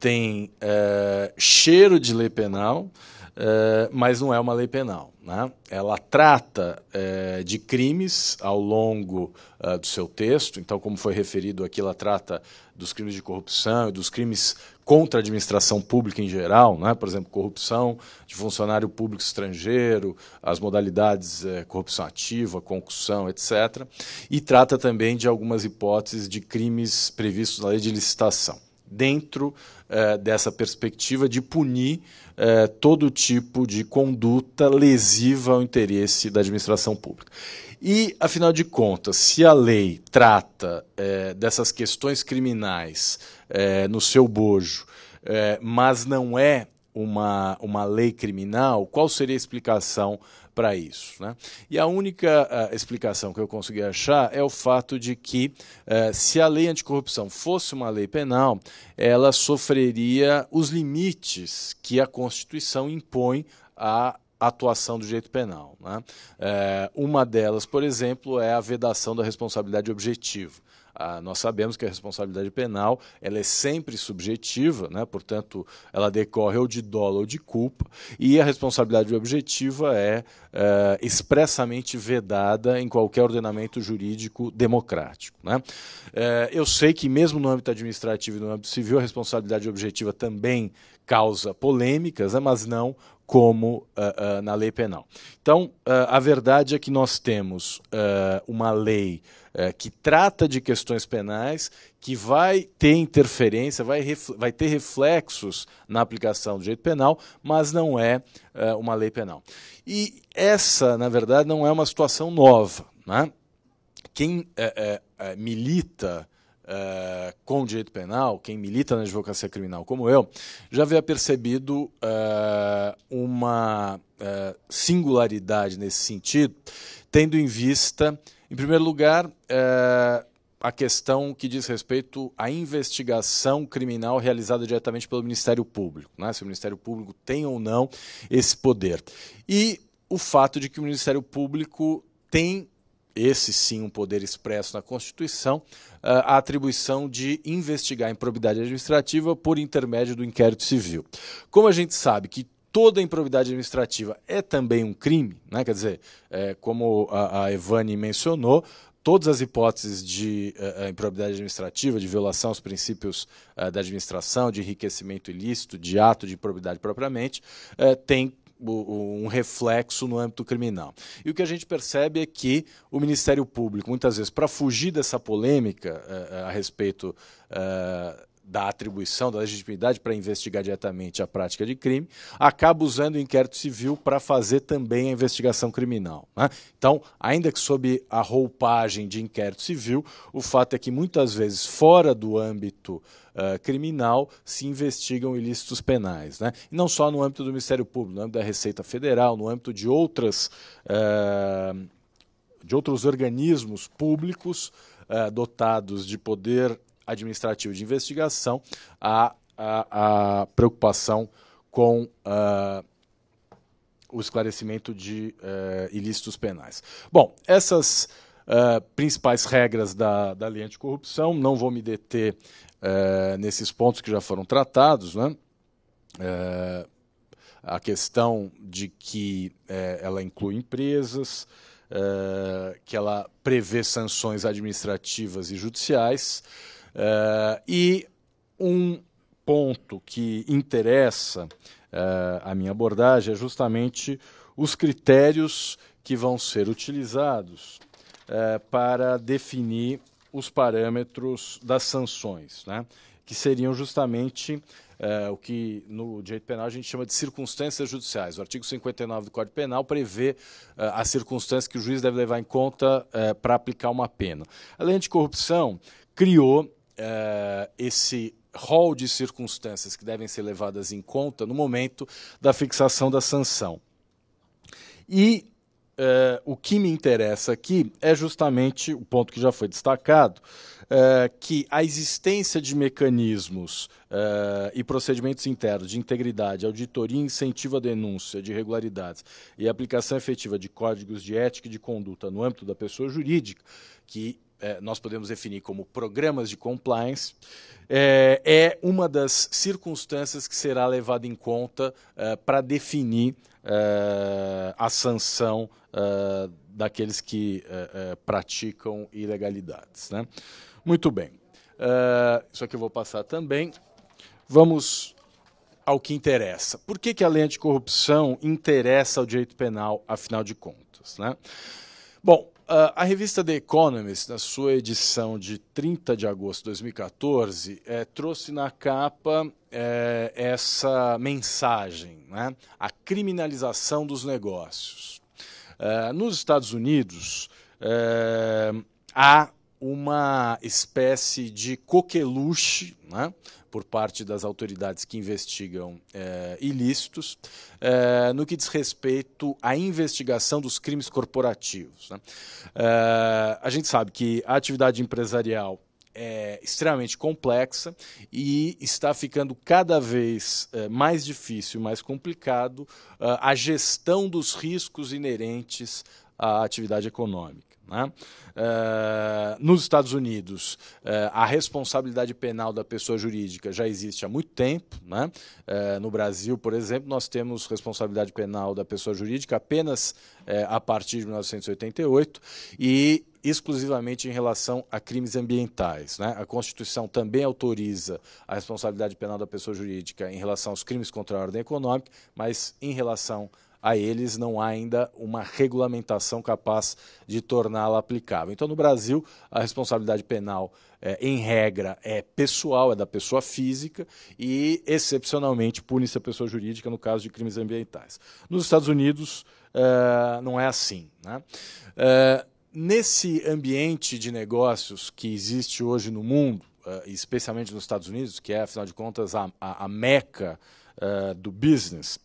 tem é, cheiro de lei penal, é, mas não é uma lei penal. Né? Ela trata é, de crimes ao longo do seu texto, então, como foi referido aqui, ela trata dos crimes de corrupção, e dos crimes contra a administração pública em geral, né? por exemplo, corrupção de funcionário público estrangeiro, as modalidades corrupção ativa, concussão, etc. E trata também de algumas hipóteses de crimes previstos na lei de licitação dentro eh, dessa perspectiva de punir eh, todo tipo de conduta lesiva ao interesse da administração pública. E, afinal de contas, se a lei trata eh, dessas questões criminais no seu bojo, mas não é uma, uma lei criminal, qual seria a explicação para isso. Né? E a única uh, explicação que eu consegui achar é o fato de que, uh, se a lei anticorrupção fosse uma lei penal, ela sofreria os limites que a Constituição impõe à atuação do direito penal. Né? É, uma delas, por exemplo, é a vedação da responsabilidade objetiva. Ah, nós sabemos que a responsabilidade penal ela é sempre subjetiva, né? portanto, ela decorre ou de dolo ou de culpa, e a responsabilidade objetiva é, é expressamente vedada em qualquer ordenamento jurídico democrático. Né? É, eu sei que, mesmo no âmbito administrativo e no âmbito civil, a responsabilidade objetiva também causa polêmicas, né, mas não como uh, uh, na lei penal. Então, uh, a verdade é que nós temos uma lei que trata de questões penais, que vai ter interferência, vai, vai ter reflexos na aplicação do direito penal, mas não é uma lei penal. E essa, na verdade, não é uma situação nova. Né? Quem milita eh, com direito penal, quem milita na advocacia criminal como eu, já havia percebido uh, uma uh, singularidade nesse sentido, tendo em vista, em primeiro lugar, a questão que diz respeito à investigação criminal realizada diretamente pelo Ministério Público, né? se o Ministério Público tem ou não esse poder. E o fato de que o Ministério Público tem esse sim um poder expresso na Constituição, ah, a atribuição de investigar improbidade administrativa por intermédio do inquérito civil. Como a gente sabe que toda improbidade administrativa é também um crime, né? quer dizer, é, como a, a Evane mencionou, todas as hipóteses de eh, eh, improbidade administrativa, de violação aos princípios eh, da administração, de enriquecimento ilícito, de ato de improbidade propriamente, têm tem um reflexo no âmbito criminal. E o que a gente percebe é que o Ministério Público, muitas vezes, para fugir dessa polêmica eh, eh, a respeito eh, da atribuição da legitimidade para investigar diretamente a prática de crime, acaba usando o inquérito civil para fazer também a investigação criminal. Né? Então, ainda que sob a roupagem de inquérito civil, o fato é que muitas vezes fora do âmbito uh, criminal se investigam ilícitos penais. Né? E não só no âmbito do Ministério Público, no âmbito da Receita Federal, no âmbito de outras. Uh, de outros organismos públicos uh, dotados de poder Administrativo de Investigação a, a, a preocupação com uh, o esclarecimento de uh, ilícitos penais. Bom, essas uh, principais regras da, da lei anticorrupção, não vou me deter eh, nesses pontos que já foram tratados, né? Eh, a questão de que ela inclui empresas, que ela prevê sanções administrativas e judiciais, Uh, e um ponto que interessa uh, a minha abordagem é justamente os critérios que vão ser utilizados uh, para definir os parâmetros das sanções, né? que seriam justamente Uh, o que no direito penal a gente chama de circunstâncias judiciais. O artigo 59 do Código Penal prevê uh, as circunstâncias que o juiz deve levar em conta uh, para aplicar uma pena. A lei de corrupção criou uh, esse rol de circunstâncias que devem ser levadas em conta no momento da fixação da sanção. E uh, o que me interessa aqui é justamente o ponto que já foi destacado, uh, que a existência de mecanismos uh, e procedimentos internos de integridade, auditoria, incentivo à denúncia de irregularidades e aplicação efetiva de códigos de ética e de conduta no âmbito da pessoa jurídica, que é, nós podemos definir como programas de compliance, é, é uma das circunstâncias que será levada em conta é, para definir é, a sanção é, daqueles que é, praticam ilegalidades. Né? Muito bem. isso aqui eu vou passar também. Vamos ao que interessa. Por que, que a lei anticorrupção interessa ao direito penal, afinal de contas? Né? Bom, ah, a revista The Economist, na sua edição de 30 de agosto de 2014, é, eh, trouxe na capa é, essa mensagem, né? a criminalização dos negócios. É, nos Estados Unidos, há uma espécie de coqueluche né, por parte das autoridades que investigam é, ilícitos é, no que diz respeito à investigação dos crimes corporativos. Né. É, a gente sabe que a atividade empresarial é extremamente complexa e está ficando cada vez mais difícil, mais complicado a gestão dos riscos inerentes à atividade econômica. Né? Uh, nos Estados Unidos, uh, a responsabilidade penal da pessoa jurídica já existe há muito tempo. Né? Uh, no Brasil, por exemplo, nós temos responsabilidade penal da pessoa jurídica apenas a partir de 1988 e exclusivamente em relação a crimes ambientais. Né? A Constituição também autoriza a responsabilidade penal da pessoa jurídica em relação aos crimes contra a ordem econômica, mas em relação a a eles não há ainda uma regulamentação capaz de torná-la aplicável. Então, no Brasil, a responsabilidade penal, é, em regra, é pessoal, é da pessoa física e, excepcionalmente, pune-se a pessoa jurídica no caso de crimes ambientais. Nos Estados Unidos, é, não é assim. Né? É, nesse ambiente de negócios que existe hoje no mundo, especialmente nos Estados Unidos, que é, afinal de contas, a, a, a meca do business,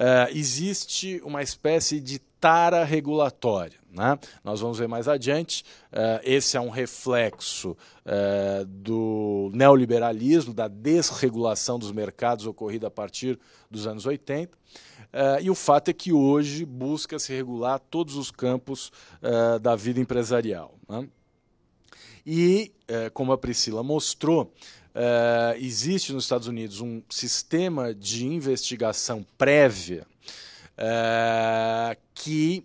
eh, existe uma espécie de tara regulatória. Né? Nós vamos ver mais adiante. Uh, esse é um reflexo uh, do neoliberalismo, da desregulação dos mercados ocorrida a partir dos anos 80. Uh, e o fato é que hoje busca se regular todos os campos da vida empresarial. Né? E, como a Priscila mostrou, Uh, existe nos Estados Unidos um sistema de investigação prévia uh, que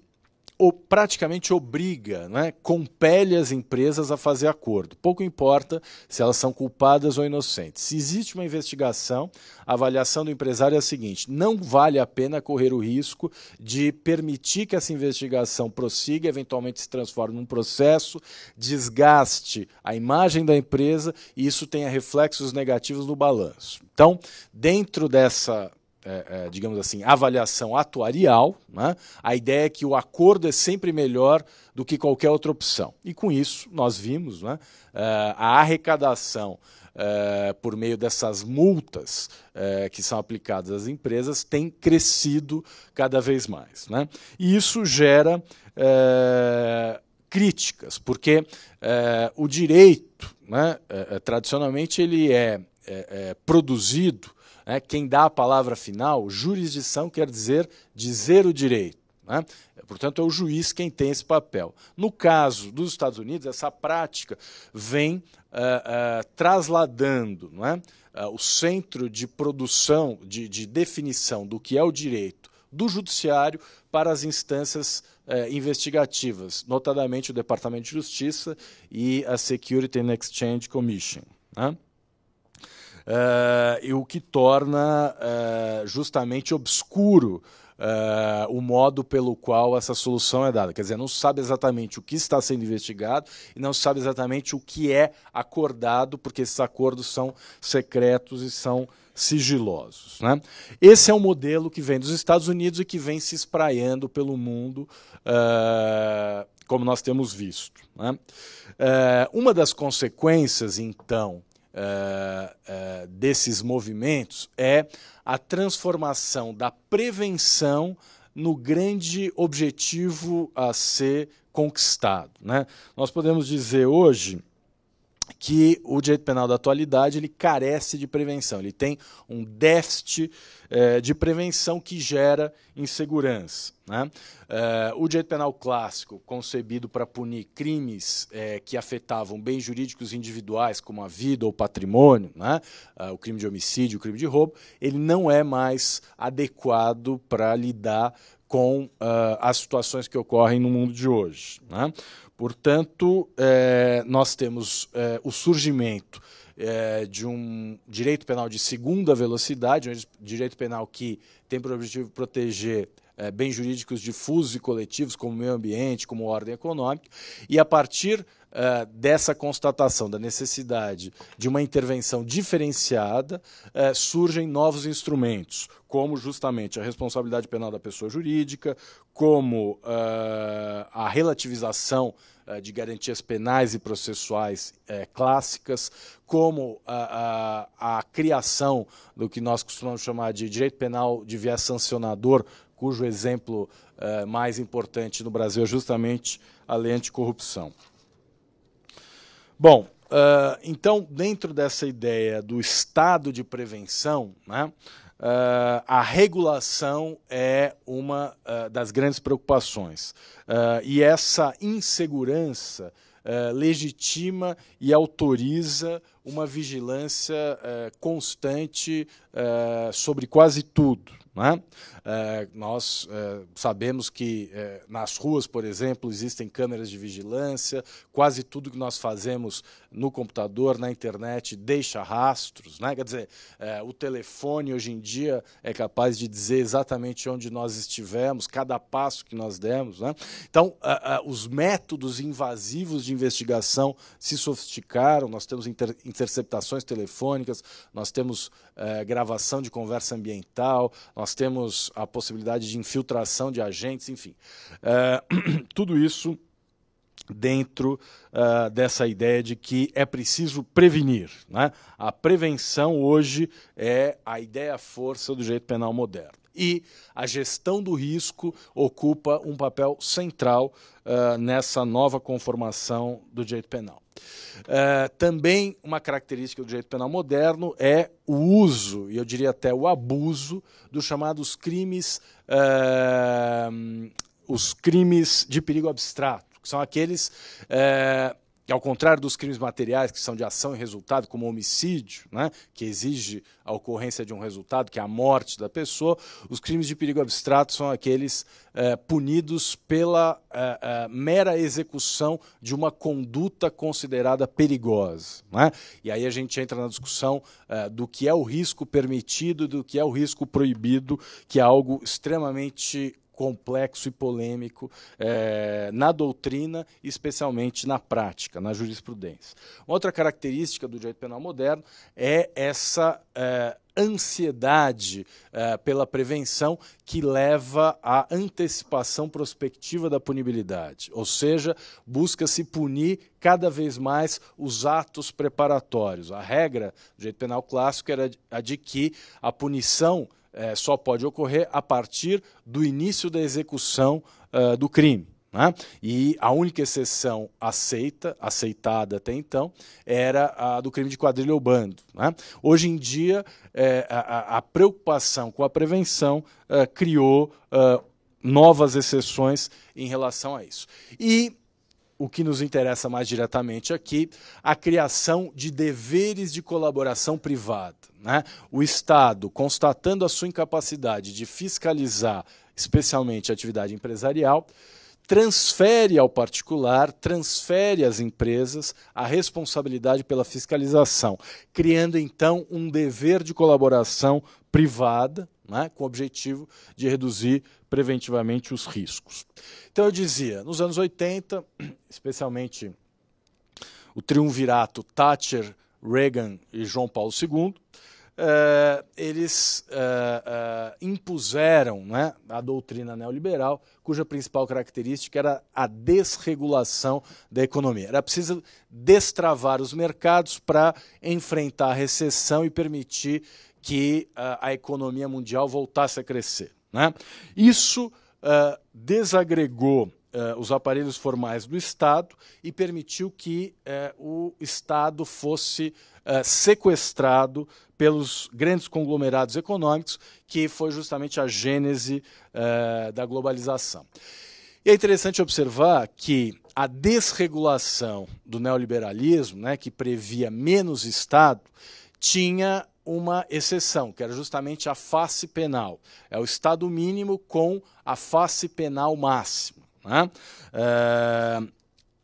praticamente obriga, né, compele as empresas a fazer acordo. Pouco importa se elas são culpadas ou inocentes. Se existe uma investigação, a avaliação do empresário é a seguinte: não vale a pena correr o risco de permitir que essa investigação prossiga, eventualmente se transforme num processo, desgaste a imagem da empresa e isso tenha reflexos negativos no balanço. Então, dentro dessa é, é, digamos assim, avaliação atuarial, né? a ideia é que o acordo é sempre melhor do que qualquer outra opção. E com isso, nós vimos né, é, a arrecadação é, por meio dessas multas é, que são aplicadas às empresas tem crescido cada vez mais. Né? E isso gera é, críticas, porque é, o direito, né, é, tradicionalmente, ele é produzido né? quem dá a palavra final, jurisdição quer dizer dizer o direito. Né? Portanto, é o juiz quem tem esse papel. No caso dos Estados Unidos, essa prática vem uh, uh, trasladando Uh, o centro de produção, de, de, definição do que é o direito do judiciário para as instâncias investigativas, notadamente o Departamento de Justiça e a Security and Exchange Commission. Né? uh, o que torna uh, justamente obscuro Uh, o modo pelo qual essa solução é dada. Quer dizer, não sabe exatamente o que está sendo investigado e não sabe exatamente o que é acordado, porque esses acordos são secretos e são sigilosos. Né? Esse é um modelo que vem dos Estados Unidos e que vem se espraiando pelo mundo. Uh, como nós temos visto. Né? uma das consequências, então, uh, uh, desses movimentos é a transformação da prevenção no grande objetivo a ser conquistado. Né? Nós podemos dizer hoje que o direito penal da atualidade ele carece de prevenção, ele tem um déficit eh, de prevenção que gera insegurança. Né? Eh, o direito penal clássico, concebido para punir crimes eh, que afetavam bens jurídicos individuais, como a vida ou patrimônio, né? o crime de homicídio, o crime de roubo, ele não é mais adequado para lidar com uh, as situações que ocorrem no mundo de hoje. Né? Portanto, eh, nós temos eh, o surgimento eh, de um direito penal de segunda velocidade, um direito penal que tem por objetivo proteger é, eh, bens jurídicos difusos e coletivos, como meio ambiente, como ordem econômica, e a partir Uh, dessa constatação da necessidade de uma intervenção diferenciada, uh, surgem novos instrumentos, como justamente a responsabilidade penal da pessoa jurídica, como uh, a relativização de garantias penais e processuais clássicas, como a, a criação do que nós costumamos chamar de direito penal de viés sancionador cujo exemplo eh, mais importante no Brasil é justamente a lei anticorrupção. Bom, uh, então, dentro dessa ideia do estado de prevenção, né, Uh, a regulação é uma uh, das grandes preocupações. Uh, e essa insegurança legitima e autoriza uma vigilância constante sobre quase tudo. Né? É, nós é, sabemos que é, nas ruas, por exemplo, existem câmeras de vigilância, quase tudo que nós fazemos no computador, na internet, deixa rastros. Né? Quer dizer, é, o telefone hoje em dia é capaz de dizer exatamente onde nós estivemos, cada passo que nós demos. Né? Então, a, a, os métodos invasivos de investigação se sofisticaram, nós temos inter interceptações telefônicas, nós temos eh, gravação de conversa ambiental, nós temos a possibilidade de infiltração de agentes, enfim. Eh, tudo isso dentro uh, dessa ideia de que é preciso prevenir. Né? A prevenção hoje é a ideia-força do direito penal moderno e a gestão do risco ocupa um papel central uh, nessa nova conformação do direito penal. Uh, também uma característica do direito penal moderno é o uso, e eu diria até o abuso, dos chamados crimes, uh, os crimes de perigo abstrato, que são aqueles ao contrário dos crimes materiais, que são de ação e resultado, como homicídio, né, que exige a ocorrência de um resultado, que é a morte da pessoa, os crimes de perigo abstrato são aqueles eh, punidos pela eh, eh, mera execução de uma conduta considerada perigosa. Né? E aí a gente entra na discussão do que é o risco permitido, do que é o risco proibido, que é algo extremamente complexo e polêmico é, na doutrina, especialmente na prática, na jurisprudência. Outra característica do direito penal moderno é essa é, ansiedade é, pela prevenção que leva à antecipação prospectiva da punibilidade, ou seja, busca-se punir cada vez mais os atos preparatórios. A regra do direito penal clássico era a de que a punição é, só pode ocorrer a partir do início da execução uh, do crime. Né? E a única exceção aceita, aceitada até então, era a do crime de quadrilha ou bando. Né? Hoje em dia, é, a, a, preocupação com a prevenção é, criou é, novas exceções em relação a isso. E o que nos interessa mais diretamente aqui, a criação de deveres de colaboração privada. Né? O Estado, constatando a sua incapacidade de fiscalizar, especialmente a atividade empresarial, transfere ao particular, transfere às empresas a responsabilidade pela fiscalização, criando então um dever de colaboração privada, né, com o objetivo de reduzir preventivamente os riscos. Então eu dizia, nos anos 80, especialmente o triunvirato Thatcher, Reagan e João Paulo II, eh, eles eh, eh, impuseram né, a doutrina neoliberal, cuja principal característica era a desregulação da economia. Era preciso destravar os mercados para enfrentar a recessão e permitir que a economia mundial voltasse a crescer. Né? Isso uh, desagregou Uh, os aparelhos formais do Estado e permitiu que uh, o Estado fosse uh, sequestrado pelos grandes conglomerados econômicos, que foi justamente a gênese da globalização. E é interessante observar que a desregulação do neoliberalismo, né, que previa menos Estado, tinha uma exceção, que era justamente a face penal. É o estado mínimo com a face penal máxima. Né? É...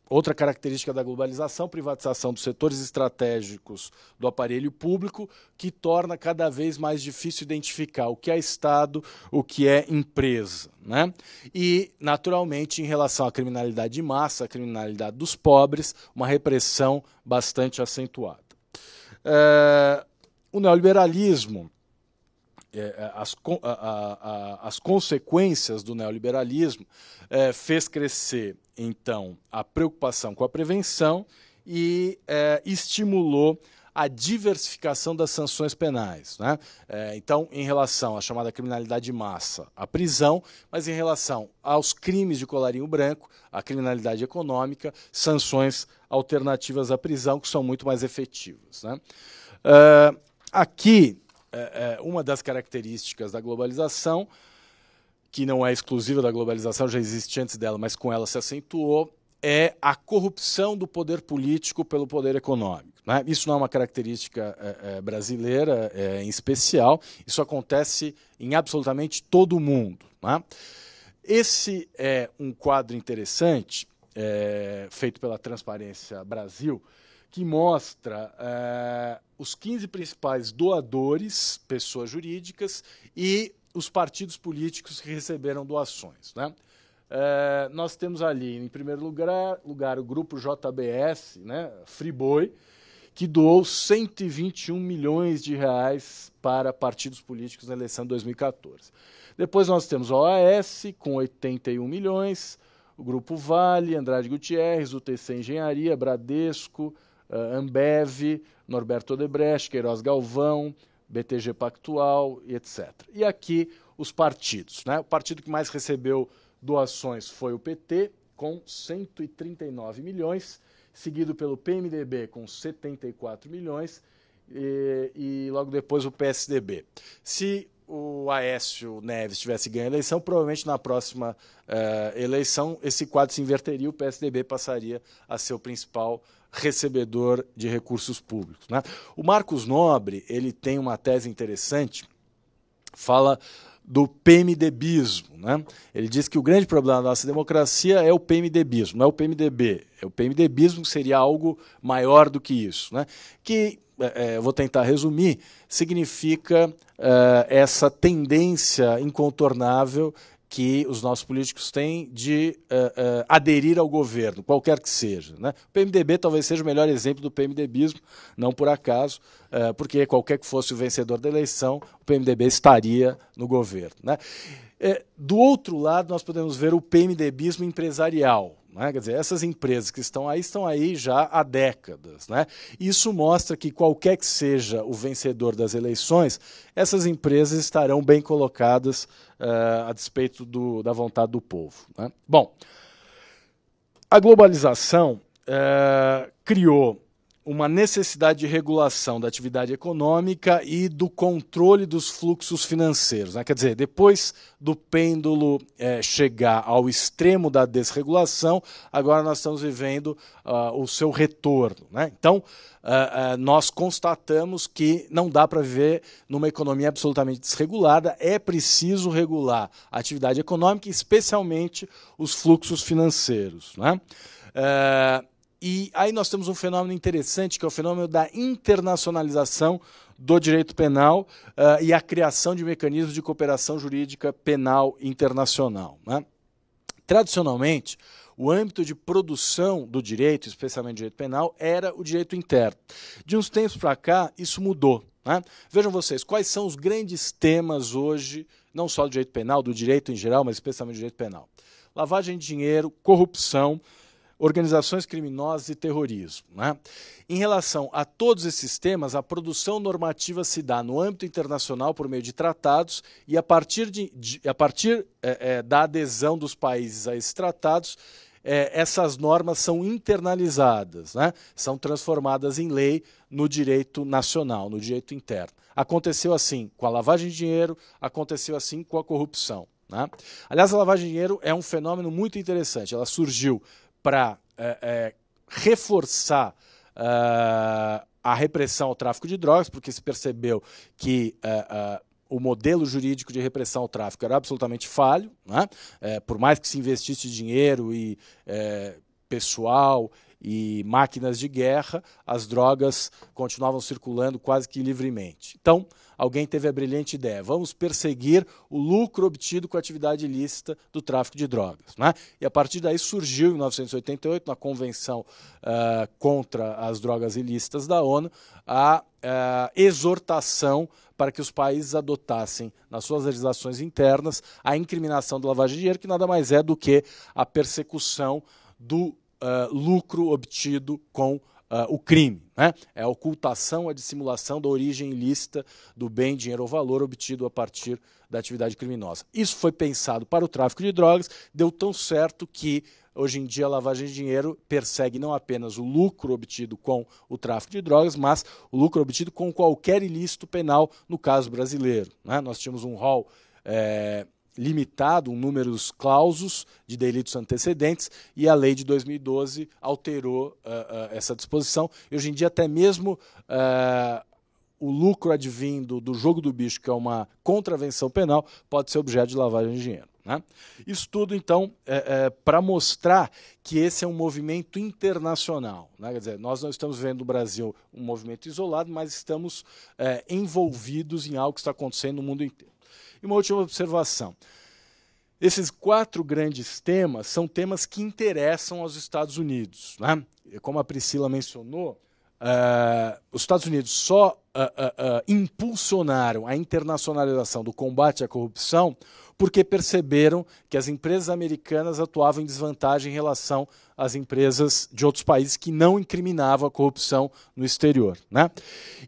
Outra característica da globalização, privatização dos setores estratégicos do aparelho público, que torna cada vez mais difícil identificar o que é Estado, o que é empresa. Né? E, naturalmente, em relação à criminalidade de massa, à criminalidade dos pobres, uma repressão bastante acentuada. É o neoliberalismo, é, é, as, a, a, as consequências do neoliberalismo, é, fez crescer, então, a preocupação com a prevenção e é, estimulou a diversificação das sanções penais. Né? É, então, em relação à chamada criminalidade de massa, a prisão, mas em relação aos crimes de colarinho branco, a criminalidade econômica, sanções alternativas à prisão, que são muito mais efetivas. Né? É, Aqui, é, é, uma das características da globalização, que não é exclusiva da globalização, já existe antes dela, mas com ela se acentuou, é a corrupção do poder político pelo poder econômico. Né? Isso não é uma característica é, é brasileira é, em especial, isso acontece em absolutamente todo o mundo. Né? Esse é um quadro interessante, é, feito pela Transparência Brasil, que mostra é, os 15 principais doadores, pessoas jurídicas, e os partidos políticos que receberam doações. Né? É, nós temos ali, em primeiro lugar, lugar o grupo JBS, né, Friboi, que doou 121 milhões de reais para partidos políticos na eleição de 2014. Depois nós temos a OAS, com 81 milhões, o Grupo Vale, Andrade Gutierrez, UTC Engenharia, Bradesco, uh, Ambev, Norberto Odebrecht, Queiroz Galvão, BTG Pactual e etc. E aqui os partidos. Né? O partido que mais recebeu doações foi o PT, com 139 milhões, seguido pelo PMDB com 74 milhões e, e logo depois o PSDB. Se o Aécio Neves tivesse ganho a eleição, provavelmente na próxima uh, eleição esse quadro se inverteria e o PSDB passaria a ser o principal recebedor de recursos públicos. Né? O Marcos Nobre ele tem uma tese interessante, fala do PMDBismo. Né? Ele diz que o grande problema da nossa democracia é o PMDBismo, não é o PMDB. É o PMDBismo que seria algo maior do que isso. Né? Que é, é, vou tentar resumir, significa é, essa tendência incontornável que os nossos políticos têm de é, é, aderir ao governo, qualquer que seja. Né? O PMDB talvez seja o melhor exemplo do PMDBismo, não por acaso, porque qualquer que fosse o vencedor da eleição, o PMDB estaria no governo. Né? É, do outro lado, nós podemos ver o PMDBismo empresarial. Né? Quer dizer, essas empresas que estão aí estão aí já há décadas. Né? Isso mostra que, qualquer que seja o vencedor das eleições, essas empresas estarão bem colocadas uh, a despeito do, da vontade do povo. Né? Bom, a globalização uh, criou uma necessidade de regulação da atividade econômica e do controle dos fluxos financeiros. Né? Quer dizer, depois do pêndulo é, chegar ao extremo da desregulação, agora nós estamos vivendo uh, o seu retorno. Né? Então, uh, uh, nós constatamos que não dá para viver numa economia absolutamente desregulada, é preciso regular a atividade econômica, especialmente os fluxos financeiros. Né? E aí nós temos um fenômeno interessante, que é o fenômeno da internacionalização do direito penal uh, e a criação de mecanismos de cooperação jurídica penal internacional. Né? Tradicionalmente, o âmbito de produção do direito, especialmente do direito penal, era o direito interno. De uns tempos para cá, isso mudou. Né? Vejam vocês, quais são os grandes temas hoje, não só do direito penal, do direito em geral, mas especialmente do direito penal? Lavagem de dinheiro, corrupção, organizações criminosas e terrorismo. Né? Em relação a todos esses temas, a produção normativa se dá no âmbito internacional por meio de tratados e a partir, de, de a partir é, é, da adesão dos países a esses tratados, é, essas normas são internalizadas, né? são transformadas em lei no direito nacional, no direito interno. Aconteceu assim com a lavagem de dinheiro, aconteceu assim com a corrupção. Né? Aliás, a lavagem de dinheiro é um fenômeno muito interessante. Ela surgiu para é, é, reforçar uh, a repressão ao tráfico de drogas, porque se percebeu que uh, uh, o modelo jurídico de repressão ao tráfico era absolutamente falho, né? É, por mais que se investisse dinheiro e pessoal e máquinas de guerra, as drogas continuavam circulando quase que livremente. Então, alguém teve a brilhante ideia: vamos perseguir o lucro obtido com a atividade ilícita do tráfico de drogas. Né? E a partir daí surgiu, em 1988, na Convenção uh, contra as Drogas Ilícitas da ONU, a uh, exortação para que os países adotassem nas suas legislações internas a incriminação do lavagem de dinheiro, que nada mais é do que a persecução do uh, lucro obtido com Uh, o crime. Né? É a ocultação, a dissimulação da origem ilícita do bem, dinheiro ou valor obtido a partir da atividade criminosa. Isso foi pensado para o tráfico de drogas, deu tão certo que hoje em dia a lavagem de dinheiro persegue não apenas o lucro obtido com o tráfico de drogas, mas o lucro obtido com qualquer ilícito penal no caso brasileiro. Né? Nós tínhamos um rol. É eh, limitado um número dos clausos de delitos antecedentes e a lei de 2012 alterou uh, uh, essa disposição. E hoje em dia, até mesmo uh, o lucro advindo do jogo do bicho, que é uma contravenção penal, pode ser objeto de lavagem de dinheiro. Né? Isso tudo, então, é, é, para mostrar que esse é um movimento internacional. Né? Quer dizer, nós não estamos vendo o Brasil um movimento isolado, mas estamos é, envolvidos em algo que está acontecendo no mundo inteiro. E uma última observação. Esses quatro grandes temas são temas que interessam aos Estados Unidos. Né? Como a Priscila mencionou, uh, os Estados Unidos só uh, uh, impulsionaram a internacionalização do combate à corrupção porque perceberam que as empresas americanas atuavam em desvantagem em relação às empresas de outros países que não incriminavam a corrupção no exterior. Né?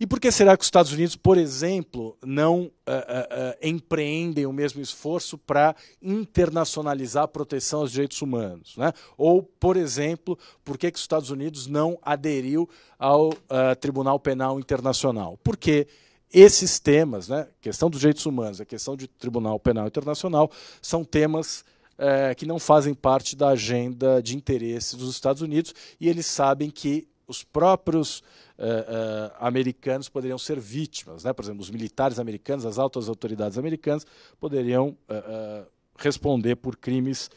E por que será que os Estados Unidos, por exemplo, não uh, uh, uh, empreendem o mesmo esforço para internacionalizar a proteção aos direitos humanos? Né? Ou, por exemplo, por que, que os Estados Unidos não aderiu ao Tribunal Penal Internacional? Por quê? esses temas, né, questão dos direitos humanos, a questão do Tribunal Penal Internacional, são temas é, que não fazem parte da agenda de interesse dos Estados Unidos e eles sabem que os próprios é, é, americanos poderiam ser vítimas, né? Por exemplo, os militares americanos, as altas autoridades americanas poderiam é, responder por crimes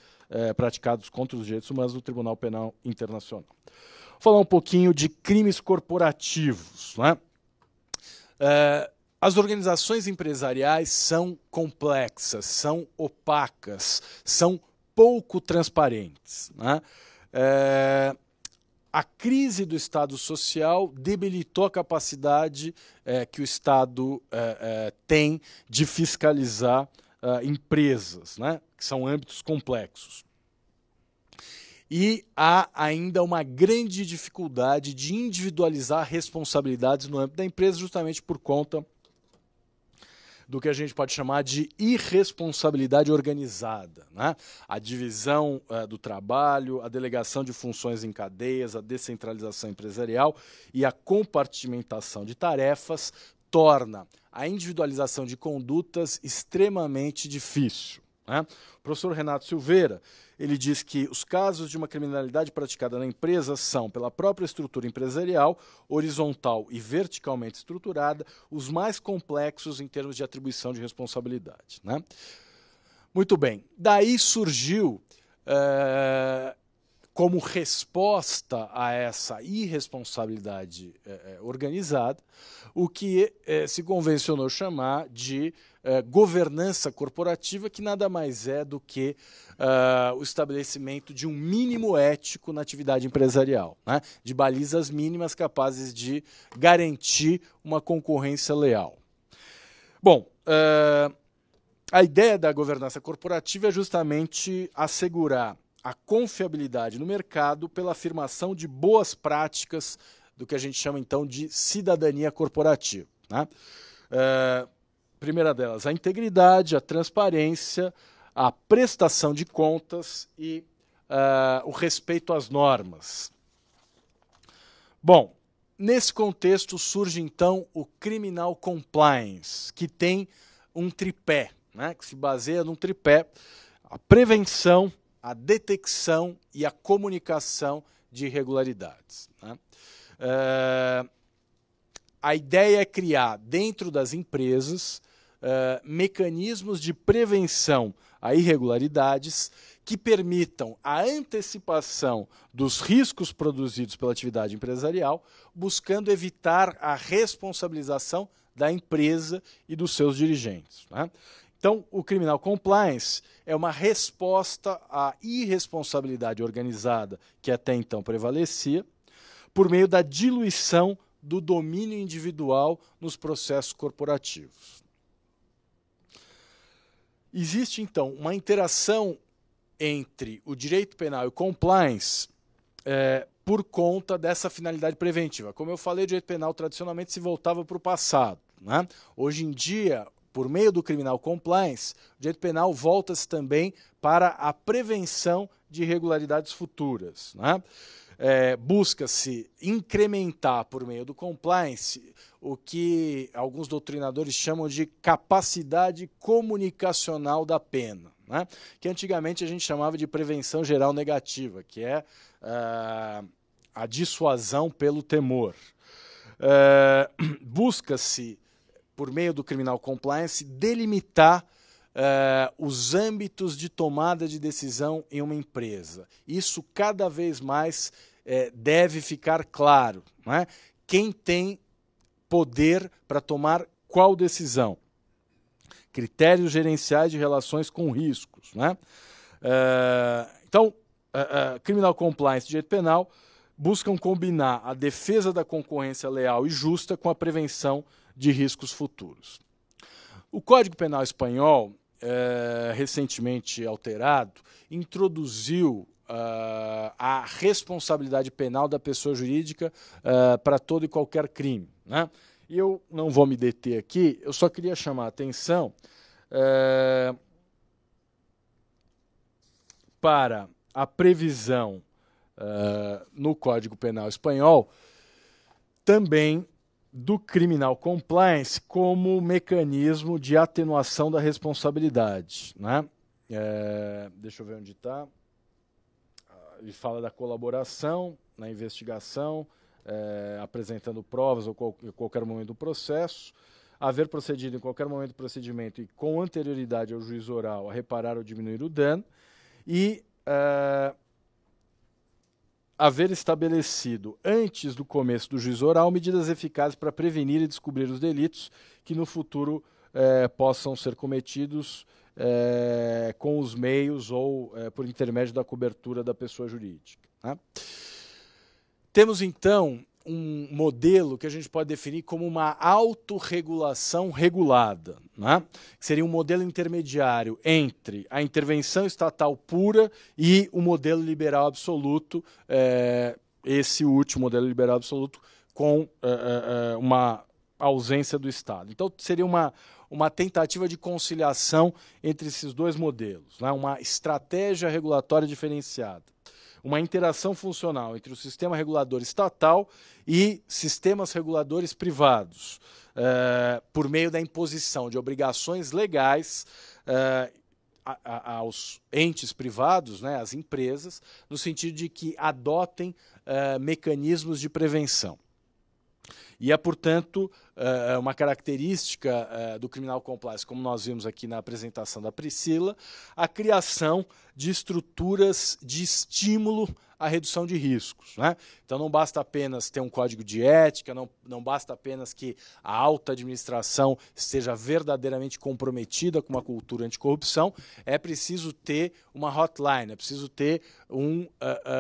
praticados contra os direitos humanos no Tribunal Penal Internacional. Vou falar um pouquinho de crimes corporativos, né? Eh, as organizações empresariais são complexas, são opacas, são pouco transparentes. Né? Eh, a crise do Estado social debilitou a capacidade eh, que o Estado tem de fiscalizar empresas, né? que são âmbitos complexos. E há ainda uma grande dificuldade de individualizar responsabilidades no âmbito da empresa, justamente por conta do que a gente pode chamar de irresponsabilidade organizada. Né? A divisão uh, do trabalho, a delegação de funções em cadeias, a descentralização empresarial e a compartimentação de tarefas torna a individualização de condutas extremamente difícil. Né? O professor Renato Silveira ele diz que os casos de uma criminalidade praticada na empresa são, pela própria estrutura empresarial, horizontal e verticalmente estruturada, os mais complexos em termos de atribuição de responsabilidade. Né? Muito bem, daí surgiu. É como resposta a essa irresponsabilidade é, é, organizada, o que é, se convencionou chamar de governança corporativa, que nada mais é do que ah, o estabelecimento de um mínimo ético na atividade empresarial, né? de balizas mínimas capazes de garantir uma concorrência leal. Bom, eh, a ideia da governança corporativa é justamente assegurar a confiabilidade no mercado pela afirmação de boas práticas do que a gente chama então de cidadania corporativa. Né? É, primeira delas, a integridade, a transparência, a prestação de contas e uh, o respeito às normas. Bom, nesse contexto surge então o criminal compliance, que tem um tripé, né, que se baseia num tripé: a prevenção, a detecção e a comunicação de irregularidades. Né? Uh, a ideia é criar dentro das empresas eh, mecanismos de prevenção a irregularidades que permitam a antecipação dos riscos produzidos pela atividade empresarial, buscando evitar a responsabilização da empresa e dos seus dirigentes. Né? Então, o criminal compliance é uma resposta à irresponsabilidade organizada que até então prevalecia, por meio da diluição do domínio individual nos processos corporativos. Existe, então, uma interação entre o direito penal e o compliance é, por conta dessa finalidade preventiva. Como eu falei, o direito penal tradicionalmente se voltava para o passado. Né? Hoje em dia, por meio do criminal compliance, o direito penal volta-se também para a prevenção de irregularidades futuras. Né? É, busca-se incrementar por meio do compliance o que alguns doutrinadores chamam de capacidade comunicacional da pena, né? que antigamente a gente chamava de prevenção geral negativa, que é uh, a dissuasão pelo temor. Uh, busca-se por meio do criminal compliance, delimitar uh, os âmbitos de tomada de decisão em uma empresa. Isso cada vez mais uh, deve ficar claro. Né? Quem tem poder para tomar qual decisão? Critérios gerenciais de relações com riscos. Né? Uh, então, criminal compliance, direito penal, buscam combinar a defesa da concorrência leal e justa com a prevenção de riscos futuros. O Código Penal Espanhol, é, recentemente alterado, introduziu Uh, a responsabilidade penal da pessoa jurídica uh, para todo e qualquer crime. Né? eu não vou me deter aqui, eu só queria chamar a atenção para a previsão no Código Penal Espanhol também do criminal compliance como mecanismo de atenuação da responsabilidade. Né? É, deixa eu ver onde está. Ah, ele fala da colaboração na investigação, é, apresentando provas ou qual, em qualquer momento do processo haver procedido em qualquer momento do procedimento e com anterioridade ao juiz oral a reparar ou diminuir o dano, e é, haver estabelecido, antes do começo do juízo oral, medidas eficazes para prevenir e descobrir os delitos que no futuro eh, possam ser cometidos eh, com os meios ou eh, por intermédio da cobertura da pessoa jurídica. Né? Temos então um modelo que a gente pode definir como uma autorregulação regulada. Né? Seria um modelo intermediário entre a intervenção estatal pura e o modelo liberal absoluto, é, esse último modelo liberal absoluto, com é, é, uma ausência do Estado. Então, seria uma, uma tentativa de conciliação entre esses dois modelos, né? uma estratégia regulatória diferenciada uma interação funcional entre o sistema regulador estatal e sistemas reguladores privados, eh, por meio da imposição de obrigações legais. Eh, a, a, aos entes privados, né, às empresas, no sentido de que adotem uh, mecanismos de prevenção. E é, portanto, é, é uma característica é, do criminal compliance, como nós vimos aqui na apresentação da Priscila, a criação de estruturas de estímulo a redução de riscos. Né? Então não basta apenas ter um código de ética, não, não basta apenas que a alta administração seja verdadeiramente comprometida com uma cultura anticorrupção, é preciso ter uma hotline, é preciso ter um uh,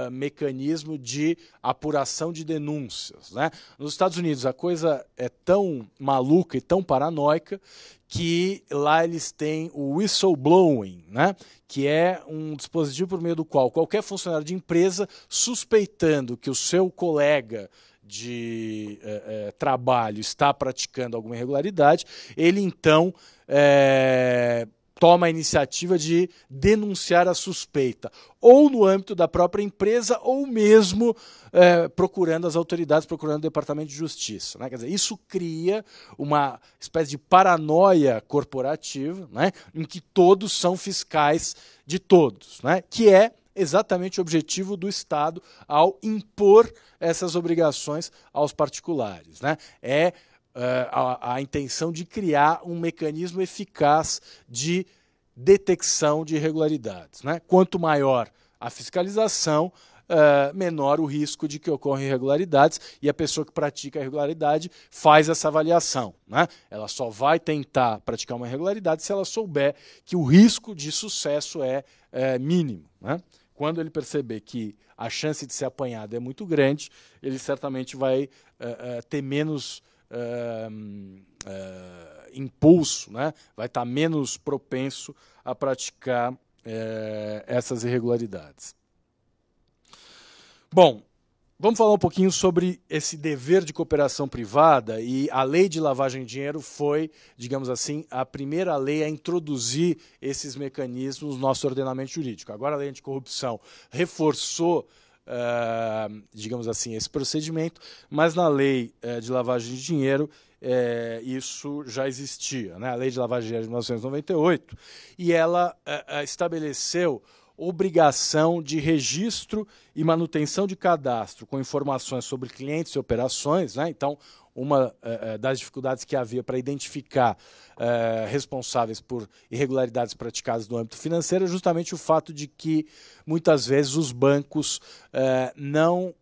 uh, mecanismo de apuração de denúncias. Né? Nos Estados Unidos a coisa é tão maluca e tão paranoica que lá eles têm o whistleblowing, né? que é um dispositivo por meio do qual qualquer funcionário de empresa, suspeitando que o seu colega de eh, eh, trabalho está praticando alguma irregularidade, ele então eh, toma a iniciativa de denunciar a suspeita, ou no âmbito da própria empresa, ou mesmo eh, procurando as autoridades, procurando o Departamento de Justiça. Né? Quer dizer, isso cria uma espécie de paranoia corporativa, né? em que todos são fiscais de todos, né? que é exatamente o objetivo do Estado ao impor essas obrigações aos particulares. Né? É eh, a, a intenção de criar um mecanismo eficaz de detecção de irregularidades. Né? Quanto maior a fiscalização, uh, menor o risco de que ocorram irregularidades e a pessoa que pratica a irregularidade faz essa avaliação. Né? Ela só vai tentar praticar uma irregularidade se ela souber que o risco de sucesso é, é mínimo. Né? Quando ele perceber que a chance de ser apanhado é muito grande, ele certamente vai uh, uh, ter menos uh, uh, impulso, né? vai estar tá menos propenso a praticar uh, essas irregularidades. Bom, Vamos falar um pouquinho sobre esse dever de cooperação privada e a lei de lavagem de dinheiro foi, digamos assim, a primeira lei a introduzir esses mecanismos no nosso ordenamento jurídico. Agora a lei anticorrupção reforçou uh, digamos assim, esse procedimento, mas na lei uh, de lavagem de dinheiro eh, isso já existia, né? a lei de lavagem de dinheiro de 1998, e ela uh, estabeleceu obrigação de registro e manutenção de cadastro com informações sobre clientes e operações, né? então uma eh, eh, das dificuldades que havia para identificar eh, responsáveis por irregularidades praticadas no âmbito financeiro é justamente o fato de que muitas vezes os bancos não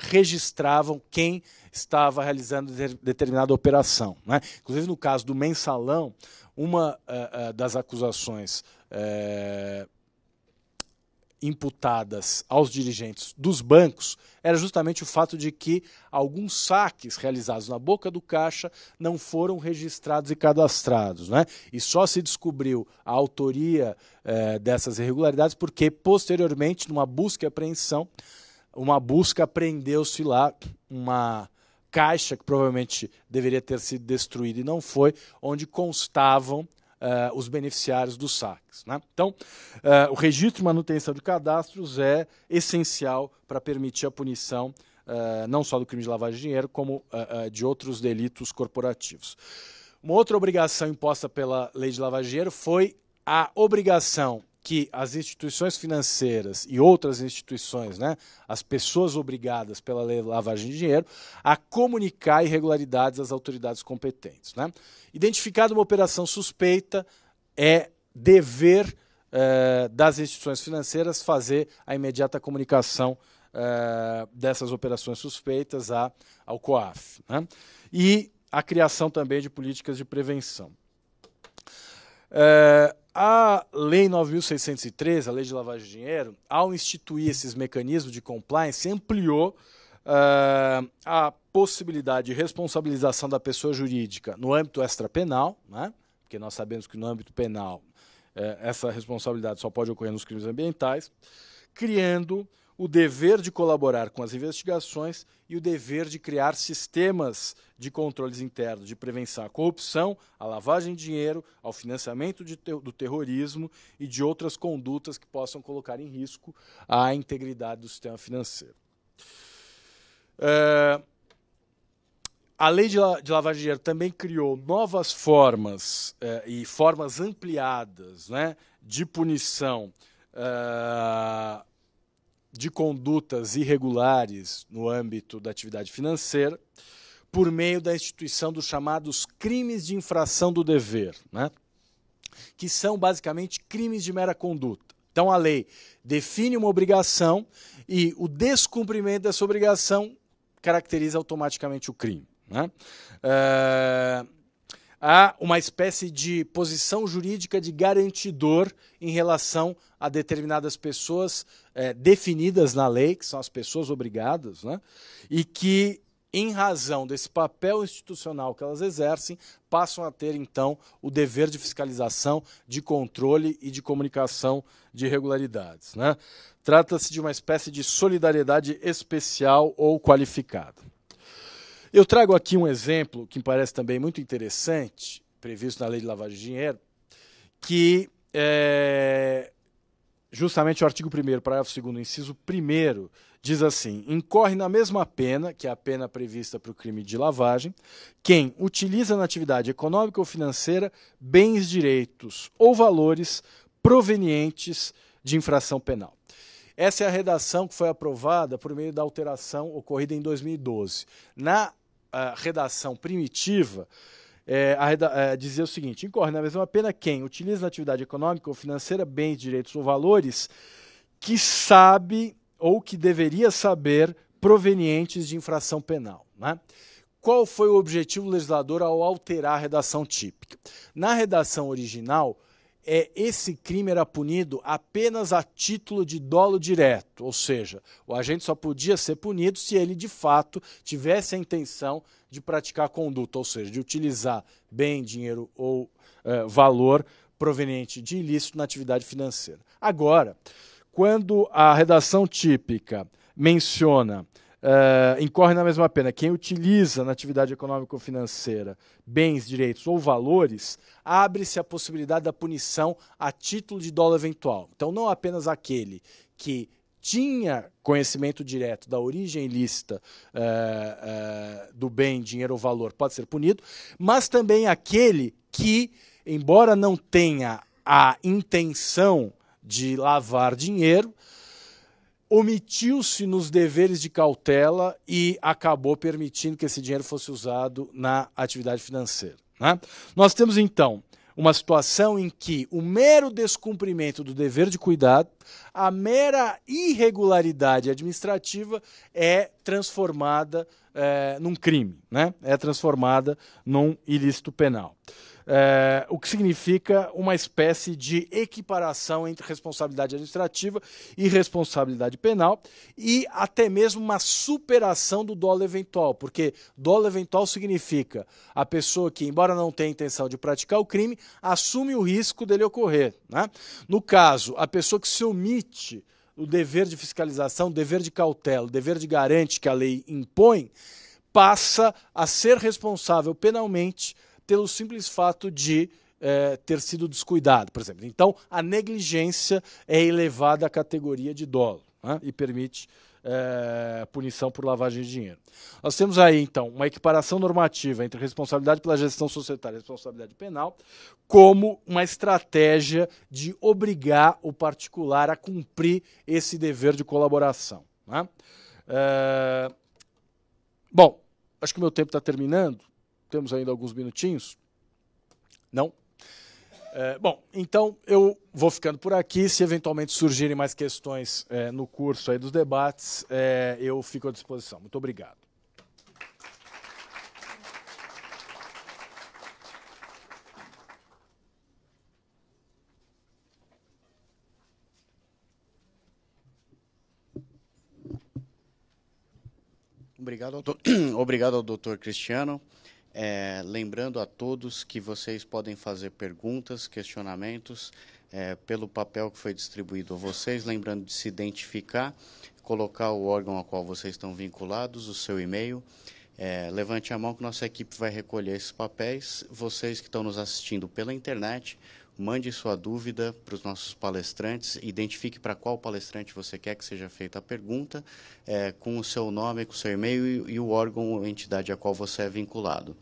registravam quem estava realizando determinada operação. Né? Inclusive, no caso do mensalão, uma das acusações imputadas aos dirigentes dos bancos era justamente o fato de que alguns saques realizados na boca do caixa não foram registrados e cadastrados. Né? E só se descobriu a autoria eh, dessas irregularidades porque, posteriormente, numa busca e apreensão, uma busca apreendeu-se lá uma caixa que provavelmente deveria ter sido destruída e não foi, onde constavam uh, os beneficiários dos saques. Né? Então, uh, o registro e manutenção de cadastros é essencial para permitir a punição uh, não só do crime de lavagem de dinheiro, como de outros delitos corporativos. Uma outra obrigação imposta pela lei de lavagem de dinheiro foi a obrigação que as instituições financeiras e outras instituições, né, as pessoas obrigadas pela lei lavagem de dinheiro, a comunicar irregularidades às autoridades competentes. Né? Identificada uma operação suspeita, é dever eh, das instituições financeiras fazer a imediata comunicação eh, dessas operações suspeitas à, ao COAF. Né? E a criação também de políticas de prevenção. Eh, a Lei 9.603, a Lei de Lavagem de Dinheiro, ao instituir esses mecanismos de compliance, ampliou uh, a possibilidade de responsabilização da pessoa jurídica no âmbito extrapenal, né? porque nós sabemos que no âmbito penal eh, essa responsabilidade só pode ocorrer nos crimes ambientais, criando o dever de colaborar com as investigações e o dever de criar sistemas de controles internos, de prevenção à corrupção, à lavagem de dinheiro, ao financiamento de, do terrorismo e de outras condutas que possam colocar em risco a integridade do sistema financeiro. É, a lei de, la, de lavagem de dinheiro também criou novas formas é, e formas ampliadas né, de punição. É, de condutas irregulares no âmbito da atividade financeira por meio da instituição dos chamados crimes de infração do dever, né? que são basicamente crimes de mera conduta. Então a lei define uma obrigação e o descumprimento dessa obrigação caracteriza automaticamente o crime. Né? Eh, há uma espécie de posição jurídica de garantidor em relação a determinadas pessoas é, definidas na lei, que são as pessoas obrigadas, né? e que, em razão desse papel institucional que elas exercem, passam a ter, então, o dever de fiscalização, de controle e de comunicação de irregularidades. Né? Trata-se de uma espécie de solidariedade especial ou qualificada. Eu trago aqui um exemplo que me parece também muito interessante, previsto na lei de lavagem de dinheiro, que é, justamente o artigo 1 parágrafo 2 inciso 1 diz assim: incorre na mesma pena, que é a pena prevista para o crime de lavagem, quem utiliza na atividade econômica ou financeira bens, direitos ou valores provenientes de infração penal. Essa é a redação que foi aprovada por meio da alteração ocorrida em 2012. Na ah, redação primitiva, é, a, é, dizia o seguinte: incorre na mesma pena quem utiliza na atividade econômica ou financeira bens, direitos ou valores que sabe ou que deveria saber provenientes de infração penal. Né? Qual foi o objetivo do legislador ao alterar a redação típica? Na redação original, é, esse crime era punido apenas a título de dolo direto, ou seja, o agente só podia ser punido se ele de fato tivesse a intenção de praticar conduta, ou seja, de utilizar bem, dinheiro ou é, valor proveniente de ilícito na atividade financeira. Agora, quando a redação típica menciona uh, incorre na mesma pena. Quem utiliza na atividade econômica ou financeira bens, direitos ou valores, abre-se a possibilidade da punição a título de dolo eventual. Então, não apenas aquele que tinha conhecimento direto da origem ilícita uh, uh, do bem, dinheiro ou valor pode ser punido, mas também aquele que, embora não tenha a intenção de lavar dinheiro, omitiu-se nos deveres de cautela e acabou permitindo que esse dinheiro fosse usado na atividade financeira. Né? Nós temos então uma situação em que o mero descumprimento do dever de cuidado, a mera irregularidade administrativa é transformada é, num crime, né? é transformada num ilícito penal é, o que significa uma espécie de equiparação entre responsabilidade administrativa e responsabilidade penal e até mesmo uma superação do dolo eventual, porque dolo eventual significa a pessoa que, embora não tenha intenção de praticar o crime, assume o risco dele ocorrer. Né? No caso, a pessoa que se omite o dever de fiscalização, dever de cautela, dever de garante que a lei impõe, passa a ser responsável penalmente pelo simples fato de é, ter sido descuidado, por exemplo. Então, a negligência é elevada à categoria de dolo né, e permite é, punição por lavagem de dinheiro. Nós temos aí, então, uma equiparação normativa entre responsabilidade pela gestão societária e responsabilidade penal, como uma estratégia de obrigar o particular a cumprir esse dever de colaboração. Né? É, bom, acho que o meu tempo está terminando. Temos ainda alguns minutinhos? Não? É, bom, então eu vou ficando por aqui. Se eventualmente surgirem mais questões é, no curso aí dos debates, é, eu fico à disposição. Muito obrigado. Obrigado ao, do... Obrigado ao doutor Cristiano. É, lembrando a todos que vocês podem fazer perguntas, questionamentos é, pelo papel que foi distribuído a vocês, lembrando de se identificar, colocar o órgão a qual vocês estão vinculados, o seu e-mail. É, levante a mão que nossa equipe vai recolher esses papéis. Vocês que estão nos assistindo pela internet, mande sua dúvida para os nossos palestrantes, identifique para qual palestrante você quer que seja feita a pergunta, é, com o seu nome, com o seu e-mail e, e o órgão ou entidade a qual você é vinculado.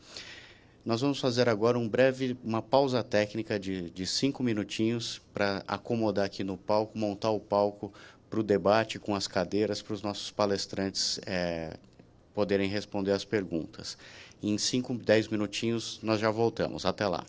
Nós vamos fazer agora um breve, uma pausa técnica de, de cinco minutinhos para acomodar aqui no palco, montar o palco para o debate com as cadeiras, para os nossos palestrantes é, poderem responder as perguntas. Em cinco, dez minutinhos nós já voltamos. Até lá.